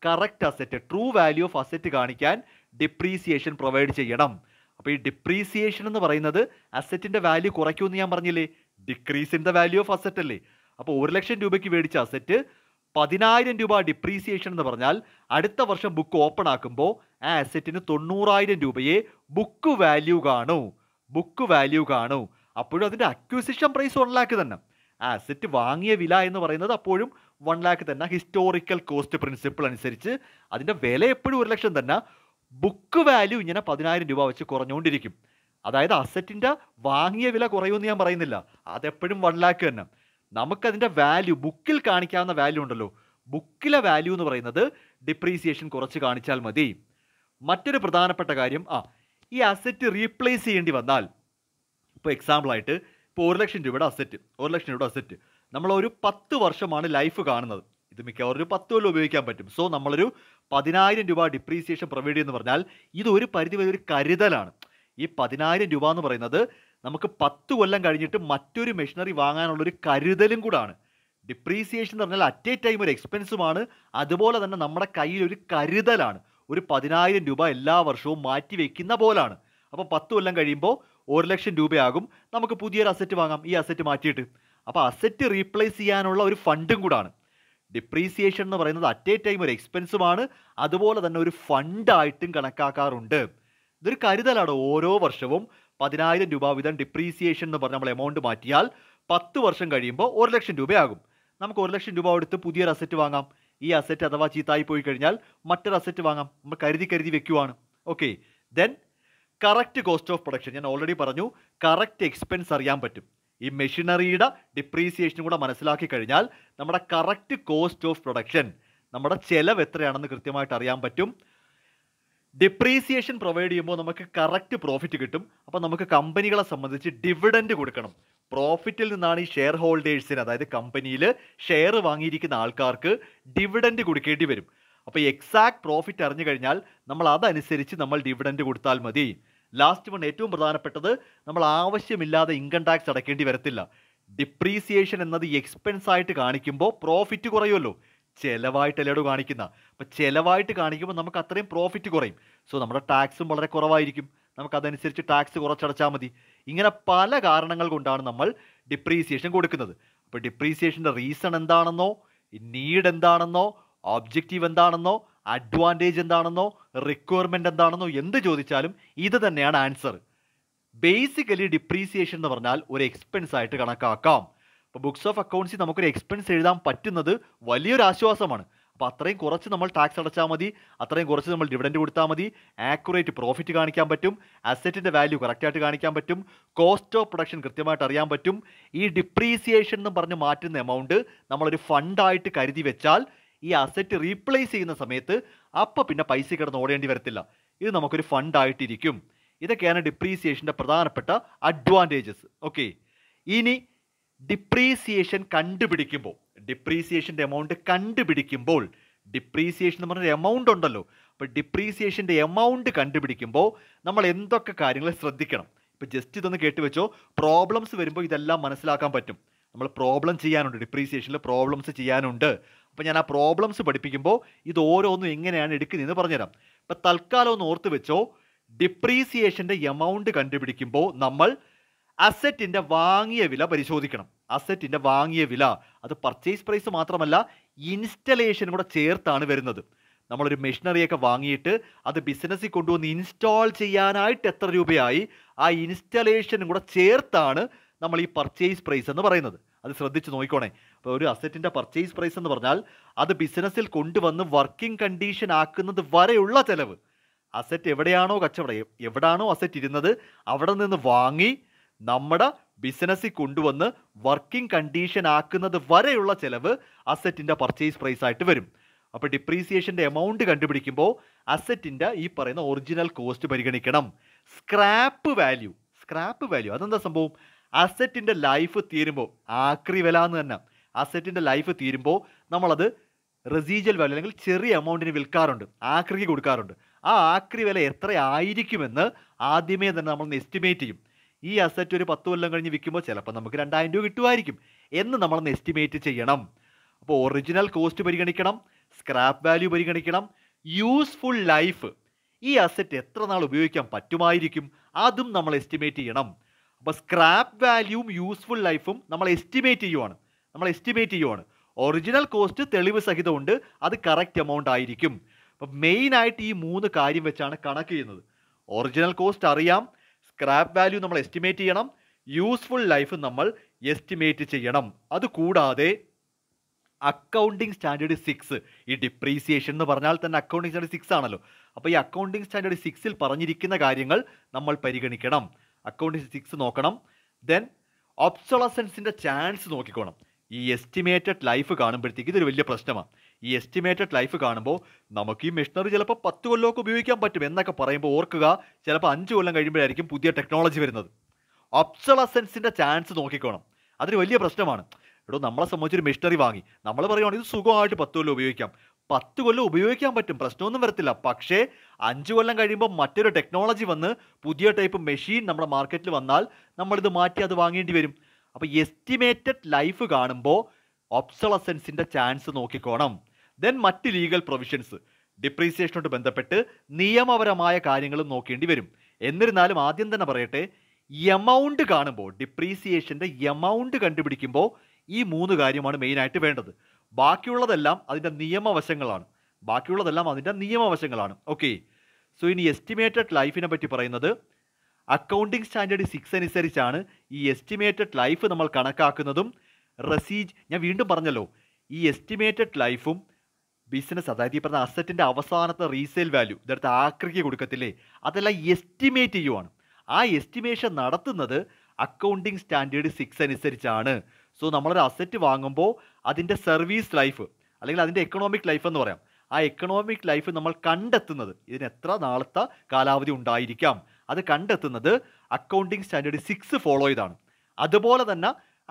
correct asset true value of asset കാണിക്കാൻ ഡിപ്രീസിയേഷൻ പ്രൊവൈഡ് ചെയ്യണം അപ്പോൾ ഈ ഡിപ്രീസിയേഷൻ എന്ന് പറയുന്നത് അസെറ്റിൻ്റെ വാല്യൂ കുറയ്ക്കുമെന്ന് ഞാൻ പറഞ്ഞില്ലേ decrease in the value of asset അല്ലേ അപ്പോൾ ഒരു ലക്ഷം രൂപയ്ക്ക് മേടിച്ച അസറ്റ് പതിനായിരം രൂപ ഡിപ്രീസിയേഷൻ എന്ന് പറഞ്ഞാൽ അടുത്ത വർഷം ബുക്ക് ഓപ്പൺ ആക്കുമ്പോൾ ആ അസെറ്റിന് തൊണ്ണൂറായിരം രൂപയെ ബുക്ക് വാല്യൂ കാണൂ ബുക്ക് വാല്യൂ കാണൂ അപ്പോഴും അതിൻ്റെ അക്വിസിഷൻ പ്രൈസ് വൺ ലാക്ക് തന്നെ ആ അസറ്റ് വാങ്ങിയ വില എന്ന് പറയുന്നത് അപ്പോഴും വൺ ലാക്ക് തന്നെ ഹിസ്റ്റോറിക്കൽ കോസ്റ്റ് പ്രിൻസിപ്പിൾ അനുസരിച്ച് അതിൻ്റെ വില എപ്പോഴും ഒരു ലക്ഷം തന്നെ ബുക്ക് വാല്യൂ ഇങ്ങനെ പതിനായിരം രൂപ വെച്ച് കുറഞ്ഞുകൊണ്ടിരിക്കും അതായത് അസറ്റിൻ്റെ വാങ്ങിയ വില കുറയുമെന്ന് ഞാൻ പറയുന്നില്ല അതെപ്പോഴും വൺ ലാക്ക് തന്നെ നമുക്കതിൻ്റെ വാല്യൂ ബുക്കിൽ കാണിക്കാവുന്ന വാല്യൂ ഉണ്ടല്ലോ ബുക്കിലെ വാല്യൂ എന്ന് പറയുന്നത് ഡിപ്രീസിയേഷൻ കുറച്ച് കാണിച്ചാൽ മതി മറ്റൊരു പ്രധാനപ്പെട്ട കാര്യം ആ ഈ അസറ്റ് റീപ്ലേസ് ചെയ്യേണ്ടി വന്നാൽ ഇപ്പോൾ എക്സാമ്പിളായിട്ട് ഇപ്പോൾ ഒരു ലക്ഷം രൂപയുടെ അസറ്റ് ഒരു ലക്ഷം രൂപയുടെ അസറ്റ് നമ്മളൊരു പത്ത് വർഷമാണ് ലൈഫ് കാണുന്നത് ഇത് മിക്കവാറും ഒരു പത്ത് കൊല്ലം ഉപയോഗിക്കാൻ പറ്റും സോ നമ്മളൊരു പതിനായിരം രൂപ ഡിപ്രീസിയേഷൻ പ്രൊവൈഡ് ചെയ്യുന്നു പറഞ്ഞാൽ ഇത് ഒരു പരിധി വരെ ഒരു കരുതലാണ് ഈ പതിനായിരം രൂപ എന്ന് പറയുന്നത് നമുക്ക് പത്ത് കൊല്ലം കഴിഞ്ഞിട്ട് മറ്റൊരു മെഷീനറി വാങ്ങാനുള്ളൊരു കരുതലും കൂടാണ് ഡിപ്രീസിയേഷൻ എന്ന് പറഞ്ഞാൽ അറ്റ് എ ടൈം ഒരു എക്സ്പെൻസുമാണ് അതുപോലെ തന്നെ നമ്മുടെ കയ്യിൽ ഒരു കരുതലാണ് ഒരു പതിനായിരം രൂപ എല്ലാ വർഷവും മാറ്റി വയ്ക്കുന്ന പോലാണ് അപ്പോൾ പത്ത് കൊല്ലം കഴിയുമ്പോൾ ഒരു ലക്ഷം രൂപയാകും നമുക്ക് പുതിയൊരു അസറ്റ് വാങ്ങാം ഈ അസറ്റ് മാറ്റിയിട്ട് അപ്പോൾ അസറ്റ് റീപ്ലേസ് ചെയ്യാനുള്ള ഒരു ഫണ്ടും കൂടാണ് ഡിപ്രീസിയേഷൻ എന്ന് പറയുന്നത് അറ്റ് എ ടൈം ഒരു എക്സ്പെൻസുമാണ് അതുപോലെ തന്നെ ഒരു ഫണ്ടായിട്ടും കണക്കാക്കാറുണ്ട് ഇതൊരു കരുതലാണ് ഓരോ വർഷവും പതിനായിരം രൂപ വീതം ഡിപ്രീസിയേഷൻ എന്ന് പറഞ്ഞ് നമ്മൾ എമൗണ്ട് മാറ്റിയാൽ പത്ത് വർഷം കഴിയുമ്പോൾ ഒരു ലക്ഷം രൂപയാകും നമുക്ക് ഒരു ലക്ഷം രൂപ എടുത്ത് പുതിയൊരു അസറ്റ് വാങ്ങാം ഈ അസറ്റ് അഥവാ ചീത്തായി പോയി കഴിഞ്ഞാൽ മറ്റൊരു അസറ്റ് വാങ്ങാം നമ്മൾ കരുതി കരുതി വെക്കുവാണ് okay then correct cost of production ഞാൻ ഓൾറെഡി പറഞ്ഞു കറക്റ്റ് എക്സ്പെൻസ് അറിയാൻ പറ്റും ഈ മെഷീനറിയുടെ ഡിപ്രീസിയേഷനും കൂടെ മനസ്സിലാക്കി കഴിഞ്ഞാൽ നമ്മുടെ കറക്റ്റ് കോസ്റ്റ് ഓഫ് പ്രൊഡക്ഷൻ നമ്മുടെ ചിലവ് എത്രയാണെന്ന് കൃത്യമായിട്ട് അറിയാൻ പറ്റും ഡിപ്രീസിയേഷൻ പ്രൊവൈഡ് ചെയ്യുമ്പോൾ നമുക്ക് കറക്റ്റ് പ്രോഫിറ്റ് കിട്ടും അപ്പോൾ നമുക്ക് കമ്പനികളെ സംബന്ധിച്ച് ഡിവിഡൻഡ് കൊടുക്കണം പ്രോഫിറ്റിൽ നിന്നാണ് ഈ ഷെയർ ഹോൾഡേഴ്സിന് അതായത് കമ്പനിയിൽ ഷെയർ വാങ്ങിയിരിക്കുന്ന ആൾക്കാർക്ക് ഡിവിഡൻഡ് കൊടുക്കേണ്ടി വരും അപ്പോൾ എക്സാക്ട് പ്രോഫിറ്റ് അറിഞ്ഞു കഴിഞ്ഞാൽ നമ്മൾ അതനുസരിച്ച് നമ്മൾ ഡിവിഡൻഡ് കൊടുത്താൽ മതി ലാസ്റ്റ് വൺ ഏറ്റവും പ്രധാനപ്പെട്ടത് നമ്മൾ ആവശ്യമില്ലാതെ ഇൻകം ടാക്സ് അടയ്ക്കേണ്ടി വരത്തില്ല ഡിപ്രീസിയേഷൻ എന്നത് എക്സ്പെൻസ് ആയിട്ട് കാണിക്കുമ്പോൾ പ്രോഫിറ്റ് കുറയുമല്ലോ ചിലവായിട്ടല്ലേടോ കാണിക്കുന്ന അപ്പം ചിലവായിട്ട് കാണിക്കുമ്പോൾ നമുക്ക് അത്രയും പ്രോഫിറ്റ് കുറയും സോ നമ്മുടെ ടാക്സും വളരെ കുറവായിരിക്കും നമുക്കതനുസരിച്ച് ടാക്സ് കുറച്ചടച്ചാൽ മതി ഇങ്ങനെ പല കാരണങ്ങൾ കൊണ്ടാണ് നമ്മൾ ഡിപ്രീസിയേഷൻ കൊടുക്കുന്നത് അപ്പോൾ ഡിപ്രീസിയേഷൻ്റെ റീസൺ എന്താണെന്നോ നീഡ് എന്താണെന്നോ ഒബ്ജക്റ്റീവ് എന്താണെന്നോ അഡ്വാൻറ്റേജ് എന്താണെന്നോ റിക്വയർമെൻ്റ് എന്താണെന്നോ എന്ത് ചോദിച്ചാലും ഇത് തന്നെയാണ് ആൻസർ ബേസിക്കലി ഡിപ്രീസിയേഷൻ എന്ന് പറഞ്ഞാൽ ഒരു എക്സ്പെൻസ് ആയിട്ട് കണക്കാക്കാം അപ്പോൾ ബുക്സ് ഓഫ് അക്കൗണ്ട്സിൽ നമുക്കൊരു എക്സ്പെൻസ് എഴുതാൻ പറ്റുന്നത് വലിയൊരു ആശ്വാസമാണ് അപ്പോൾ അത്രയും കുറച്ച് നമ്മൾ ടാക്സ് അടച്ചാൽ മതി അത്രയും കുറച്ച് നമ്മൾ ഡിവിഡൻറ്റ് കൊടുത്താൽ മതി ആക്യുറേറ്റ് പ്രോഫിറ്റ് കാണിക്കാൻ പറ്റും അസെറ്റിൻ്റെ വാല്യൂ കറക്റ്റായിട്ട് കാണിക്കാൻ പറ്റും കോസ്റ്റ് ഓഫ് പ്രൊഡക്ഷൻ കൃത്യമായിട്ട് അറിയാൻ പറ്റും ഈ ഡിപ്രീസിയേഷൻ എന്ന് പറഞ്ഞ് മാറ്റുന്ന എമൗണ്ട് നമ്മളൊരു ഫണ്ടായിട്ട് കരുതി വെച്ചാൽ ഈ അസറ്റ് റീപ്ലേസ് ചെയ്യുന്ന സമയത്ത് അപ്പോൾ പിന്നെ പൈസ കിടന്ന് ഓടേണ്ടി വരത്തില്ല ഇത് നമുക്കൊരു ഫണ്ടായിട്ടിരിക്കും ഇതൊക്കെയാണ് ഡിപ്രീസിയേഷൻ്റെ പ്രധാനപ്പെട്ട അഡ്വാൻറ്റേജസ് ഓക്കെ ഇനി ഡിപ്രീസിയേഷൻ കണ്ടുപിടിക്കുമ്പോൾ ഡിപ്രീസിയേഷൻ്റെ എമൗണ്ട് കണ്ടുപിടിക്കുമ്പോൾ ഡിപ്രീസിയേഷൻ എന്ന് പറഞ്ഞൊരു എമൗണ്ട് ഉണ്ടല്ലോ അപ്പോൾ ഡിപ്രീസിയേഷൻ്റെ എമൗണ്ട് കണ്ടുപിടിക്കുമ്പോൾ നമ്മൾ എന്തൊക്കെ കാര്യങ്ങൾ ശ്രദ്ധിക്കണം ഇപ്പോൾ ജസ്റ്റ് ഇതൊന്ന് കേട്ടുവെച്ചോ പ്രോബ്ലംസ് വരുമ്പോൾ ഇതെല്ലാം മനസ്സിലാക്കാൻ പറ്റും നമ്മൾ പ്രോബ്ലം ചെയ്യാനുണ്ട് ഡിപ്രീസിയേഷനിൽ പ്രോബ്ലംസ് ചെയ്യാനുണ്ട് അപ്പോൾ ഞാൻ ആ പ്രോബ്ലംസ് പഠിപ്പിക്കുമ്പോൾ ഇത് ഓരോന്നും എങ്ങനെയാണ് എടുക്കുന്നതെന്ന് പറഞ്ഞുതരാം ഇപ്പോൾ തൽക്കാലം ഒന്ന് ഓർത്ത് വെച്ചോ ഡിപ്രീസിയേഷൻ്റെ എമൗണ്ട് കണ്ടുപിടിക്കുമ്പോൾ നമ്മൾ അസറ്റിൻ്റെ വാങ്ങിയ വില പരിശോധിക്കണം അസറ്റിൻ്റെ വാങ്ങിയ വില അത് പർച്ചേസ് പ്രൈസ് മാത്രമല്ല ഇൻസ്റ്റലേഷൻ കൂടെ ചേർത്താണ് വരുന്നത് നമ്മളൊരു മെഷീനറിയൊക്കെ വാങ്ങിയിട്ട് അത് ബിസിനസ്സിൽ കൊണ്ടുവന്ന് ഇൻസ്റ്റാൾ ചെയ്യാനായിട്ട് എത്ര രൂപയായി ആ ഇൻസ്റ്റലേഷനും കൂടെ ചേർത്താണ് നമ്മൾ ഈ പർച്ചേസ് പ്രൈസ് എന്ന് പറയുന്നത് അത് ശ്രദ്ധിച്ച് നോക്കിക്കോണേ അപ്പോൾ ഒരു അസെറ്റിൻ്റെ പർച്ചേസ് പ്രൈസ് എന്ന് പറഞ്ഞാൽ അത് ബിസിനസ്സിൽ കൊണ്ടുവന്ന് വർക്കിംഗ് കണ്ടീഷൻ ആക്കുന്നത് വരെയുള്ള ചിലവ് അസറ്റ് എവിടെയാണോ കച്ചവടം എവിടെയാണോ അസറ്റ് ഇരുന്നത് അവിടെ നിന്ന് വാങ്ങി നമ്മുടെ ബിസിനസ്സിൽ കൊണ്ടുവന്ന് വർക്കിംഗ് കണ്ടീഷൻ ആക്കുന്നത് വരെയുള്ള ചിലവ് അസെറ്റിൻ്റെ പർച്ചേസ് പ്രൈസ് ആയിട്ട് വരും അപ്പോൾ ഡിപ്രീസിയേഷൻ്റെ എമൗണ്ട് കണ്ടുപിടിക്കുമ്പോൾ അസെറ്റിൻ്റെ ഈ പറയുന്ന ഒറിജിനൽ കോസ്റ്റ് പരിഗണിക്കണം സ്ക്രാപ്പ് വാല്യൂ സ്ക്രാപ്പ് വാല്യൂ അതെന്താ സംഭവം അസെറ്റിൻ്റെ ലൈഫ് തീരുമ്പോൾ ആക്രി വില എന്ന് തന്നെ അസെറ്റിൻ്റെ ലൈഫ് തീരുമ്പോൾ നമ്മളത് റെസീജൽ വാല്യൂ അല്ലെങ്കിൽ ചെറിയ എമൗണ്ടിന് വിൽക്കാറുണ്ട് ആക്രിക്ക് കൊടുക്കാറുണ്ട് ആ ആക്രി വില എത്ര ആയിരിക്കുമെന്ന് ആദ്യമേ തന്നെ നമ്മൾ എസ്റ്റിമേറ്റ് ചെയ്യും ഈ അസറ്റ് ഒരു പത്ത് കൊല്ലം കഴിഞ്ഞ് വിൽക്കുമ്പോൾ ചിലപ്പോൾ നമുക്ക് രണ്ടായിരം രൂപ കിട്ടുമായിരിക്കും എന്ന് നമ്മളൊന്ന് എസ്റ്റിമേറ്റ് ചെയ്യണം അപ്പോൾ ഒറിജിനൽ കോസ്റ്റ് പരിഗണിക്കണം സ്ക്രാപ്പ് വാല്യൂ പരിഗണിക്കണം യൂസ്ഫുൾ ലൈഫ് ഈ അസറ്റ് എത്ര നാൾ ഉപയോഗിക്കാൻ പറ്റുമായിരിക്കും അതും നമ്മൾ എസ്റ്റിമേറ്റ് ചെയ്യണം അപ്പോൾ സ്ക്രാപ്പ് വാല്യൂവും യൂസ്ഫുൾ ലൈഫും നമ്മൾ എസ്റ്റിമേറ്റ് ചെയ്യുവാണ് നമ്മൾ എസ്റ്റിമേറ്റ് ചെയ്യുവാണ് ഒറിജിനൽ കോസ്റ്റ് തെളിവ് സഹിതമുണ്ട് അത് കറക്റ്റ് എമൗണ്ട് ആയിരിക്കും അപ്പം മെയിനായിട്ട് ഈ മൂന്ന് കാര്യം വെച്ചാണ് കണക്ക് ചെയ്യുന്നത് ഒറിജിനൽ കോസ്റ്റ് അറിയാം സ്ക്രാപ്പ് വാല്യൂ നമ്മൾ എസ്റ്റിമേറ്റ് ചെയ്യണം യൂസ്ഫുൾ ലൈഫ് നമ്മൾ എസ്റ്റിമേറ്റ് ചെയ്യണം അതുകൂടാതെ അക്കൗണ്ടിങ് സ്റ്റാൻഡേർഡ് സിക്സ് ഈ ഡിപ്രീസിയേഷൻ എന്ന് പറഞ്ഞാൽ തന്നെ അക്കൗണ്ടിങ് സ്റ്റാൻഡേർഡ് സിക്സ് ആണല്ലോ അപ്പോൾ ഈ അക്കൗണ്ടിങ് സ്റ്റാൻഡേർഡ് സിക്സിൽ പറഞ്ഞിരിക്കുന്ന കാര്യങ്ങൾ നമ്മൾ പരിഗണിക്കണം അക്കൗണ്ടിങ് സിക്സ് നോക്കണം ദെൻ ഒബ്സൊളസൻസിൻ്റെ ചാൻസ് നോക്കിക്കോണം ഈ എസ്റ്റിമേറ്റഡ് ലൈഫ് കാണുമ്പോഴത്തേക്ക് ഇതൊരു വലിയ പ്രശ്നമാണ് ഈ എസ്റ്റിമേറ്റഡ് ലൈഫ് കാണുമ്പോൾ നമുക്ക് ഈ മെഷീനറി ചിലപ്പോൾ പത്ത് കൊല്ലമൊക്കെ ഉപയോഗിക്കാൻ പറ്റും എന്നൊക്കെ പറയുമ്പോൾ ഓർക്കുക ചിലപ്പോൾ അഞ്ച് കൊല്ലം കഴിയുമ്പോഴായിരിക്കും പുതിയ ടെക്നോളജി വരുന്നത് ഒബ്സളസെൻസിൻ്റെ ചാൻസ് നോക്കിക്കോണം അതൊരു വലിയ പ്രശ്നമാണ് എടോ നമ്മളെ സംബന്ധിച്ചൊരു മെഷീനറി വാങ്ങി നമ്മൾ പറയുകയാണ് ഇത് സുഖമായിട്ട് പത്ത് കൊല്ലം ഉപയോഗിക്കാം പത്ത് കൊല്ലം ഉപയോഗിക്കാൻ പറ്റും പ്രശ്നമൊന്നും വരത്തില്ല പക്ഷേ അഞ്ച് കൊല്ലം കഴിയുമ്പോൾ മറ്റൊരു ടെക്നോളജി വന്ന് പുതിയ ടൈപ്പ് മെഷീൻ നമ്മുടെ മാർക്കറ്റിൽ വന്നാൽ നമ്മളിത് മാറ്റി അത് വാങ്ങേണ്ടി വരും അപ്പോൾ എസ്റ്റിമേറ്റഡ് ലൈഫ് കാണുമ്പോൾ ഒബ്സളസെൻസിൻ്റെ ചാൻസ് നോക്കിക്കോണം ദെൻ മറ്റ് ലീഗൽ പ്രൊവിഷൻസ് ഡിപ്രീസിയേഷനോട് ബന്ധപ്പെട്ട് നിയമപരമായ കാര്യങ്ങളും നോക്കേണ്ടി വരും എന്നിരുന്നാലും ആദ്യം തന്നെ പറയട്ടെ എമൗണ്ട് കാണുമ്പോൾ ഡിപ്രീസിയേഷൻ്റെ എമൗണ്ട് കണ്ടുപിടിക്കുമ്പോൾ ഈ മൂന്ന് കാര്യമാണ് മെയിനായിട്ട് വേണ്ടത് ബാക്കിയുള്ളതെല്ലാം അതിൻ്റെ നിയമവശങ്ങളാണ് ബാക്കിയുള്ളതെല്ലാം അതിൻ്റെ നിയമവശങ്ങളാണ് ഓക്കെ സോ ഇനി എസ്റ്റിമേറ്റഡ് ലൈഫിനെ പറ്റി പറയുന്നത് അക്കൗണ്ടിങ് സ്റ്റാൻഡേർഡ് സിക്സ് അനുസരിച്ചാണ് ഈ എസ്റ്റിമേറ്റഡ് ലൈഫ് നമ്മൾ കണക്കാക്കുന്നതും റെസീജ് ഞാൻ വീണ്ടും പറഞ്ഞല്ലോ ഈ എസ്റ്റിമേറ്റഡ് ലൈഫും ബിസിനസ് അതായത് ഈ പറഞ്ഞ അസറ്റിൻ്റെ അവസാനത്തെ റീസെയിൽ വാല്യൂ ഇതെടുത്ത് ആക്രിക്ക് കൊടുക്കത്തില്ലേ അതെല്ലാം എസ്റ്റിമേറ്റ് ചെയ്യുവാണ് ആ എസ്റ്റിമേഷൻ നടത്തുന്നത് അക്കൗണ്ടിങ് സ്റ്റാൻഡേർഡ് സിക്സ് അനുസരിച്ചാണ് സോ നമ്മളൊരു അസറ്റ് വാങ്ങുമ്പോൾ അതിൻ്റെ സർവീസ് ലൈഫ് അല്ലെങ്കിൽ അതിൻ്റെ എക്കണോമിക് ലൈഫ് എന്ന് പറയാം ആ എക്കണോമിക് ലൈഫ് നമ്മൾ കണ്ടെത്തുന്നത് ഇതിന് എത്ര നാളത്തെ കാലാവധി ഉണ്ടായിരിക്കാം അത് കണ്ടെത്തുന്നത് അക്കൗണ്ടിങ് സ്റ്റാൻഡേർഡ് സിക്സ് ഫോളോ ചെയ്താണ് അതുപോലെ തന്നെ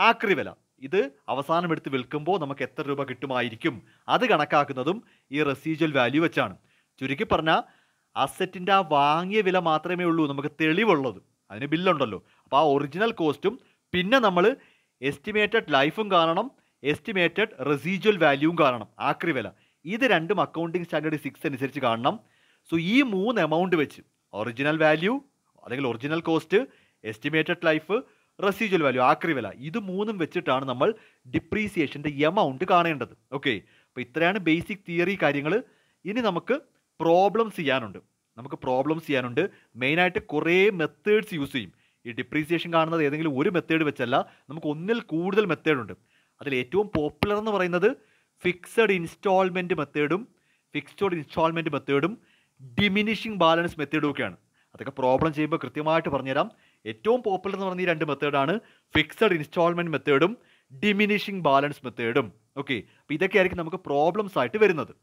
ആക്രി വില ഇത് അവസാനം എടുത്ത് വിൽക്കുമ്പോൾ നമുക്ക് എത്ര രൂപ കിട്ടുമായിരിക്കും അത് കണക്കാക്കുന്നതും ഈ റെസീജ്വൽ വാല്യൂ വെച്ചാണ് ചുരുക്കി പറഞ്ഞാൽ അസെറ്റിൻ്റെ ആ വാങ്ങിയ വില മാത്രമേ ഉള്ളൂ നമുക്ക് തെളിവുള്ളത് അതിന് ബില്ലുണ്ടല്ലോ അപ്പോൾ ആ ഒറിജിനൽ കോസ്റ്റും പിന്നെ നമ്മൾ എസ്റ്റിമേറ്റഡ് ലൈഫും കാണണം എസ്റ്റിമേറ്റഡ് റെസീജ്വൽ വാല്യൂവും കാണണം ആക്രി വില ഇത് രണ്ടും അക്കൗണ്ടിങ് സ്റ്റാൻഡേർഡ് സിക്സ് അനുസരിച്ച് കാണണം സോ ഈ മൂന്ന് എമൗണ്ട് വെച്ച് ഒറിജിനൽ വാല്യൂ അല്ലെങ്കിൽ original cost estimated life residual value ആക്രി വില ഇത് മൂന്നും വെച്ചിട്ടാണ് നമ്മൾ ഡിപ്രീസിയേഷൻ്റെ എമൗണ്ട് കാണേണ്ടത് ഓക്കെ അപ്പോൾ ഇത്രയാണ് ബേസിക് തിയറി കാര്യങ്ങൾ ഇനി നമുക്ക് പ്രോബ്ലംസ് ചെയ്യാനുണ്ട് നമുക്ക് പ്രോബ്ലംസ് ചെയ്യാനുണ്ട് മെയിനായിട്ട് കുറേ മെത്തേഡ്സ് യൂസ് ചെയ്യും ഈ ഡിപ്രീസിയേഷൻ കാണുന്നത് ഏതെങ്കിലും ഒരു മെത്തേഡ് വെച്ചല്ല നമുക്ക് ഒന്നിൽ കൂടുതൽ മെത്തേഡ് ഉണ്ട് അതിൽ ഏറ്റവും പോപ്പുലർ എന്ന് പറയുന്നത് ഫിക്സഡ് ഇൻസ്റ്റാൾമെൻറ്റ് മെത്തേഡും ഫിക്സ്ഡ് ഇൻസ്റ്റാൾമെൻറ്റ് മെത്തേഡും ഡിമിനിഷിങ് ബാലൻസ് മെത്തേഡും ഒക്കെയാണ് അതൊക്കെ പ്രോബ്ലം ചെയ്യുമ്പോൾ കൃത്യമായിട്ട് പറഞ്ഞുതരാം ഏറ്റവും പോപ്പുലർ എന്ന് പറഞ്ഞ ഈ രണ്ട് മെത്തേഡാണ് ഫിക്സഡ് ഇൻസ്റ്റാൾമെൻറ്റ് മെത്തേഡും ഡിമിനിഷിംഗ് ബാലൻസ് മെത്തേഡും ഓക്കെ അപ്പോൾ ഇതൊക്കെ ആയിരിക്കും നമുക്ക് പ്രോബ്ലംസ് ആയിട്ട് വരുന്നത്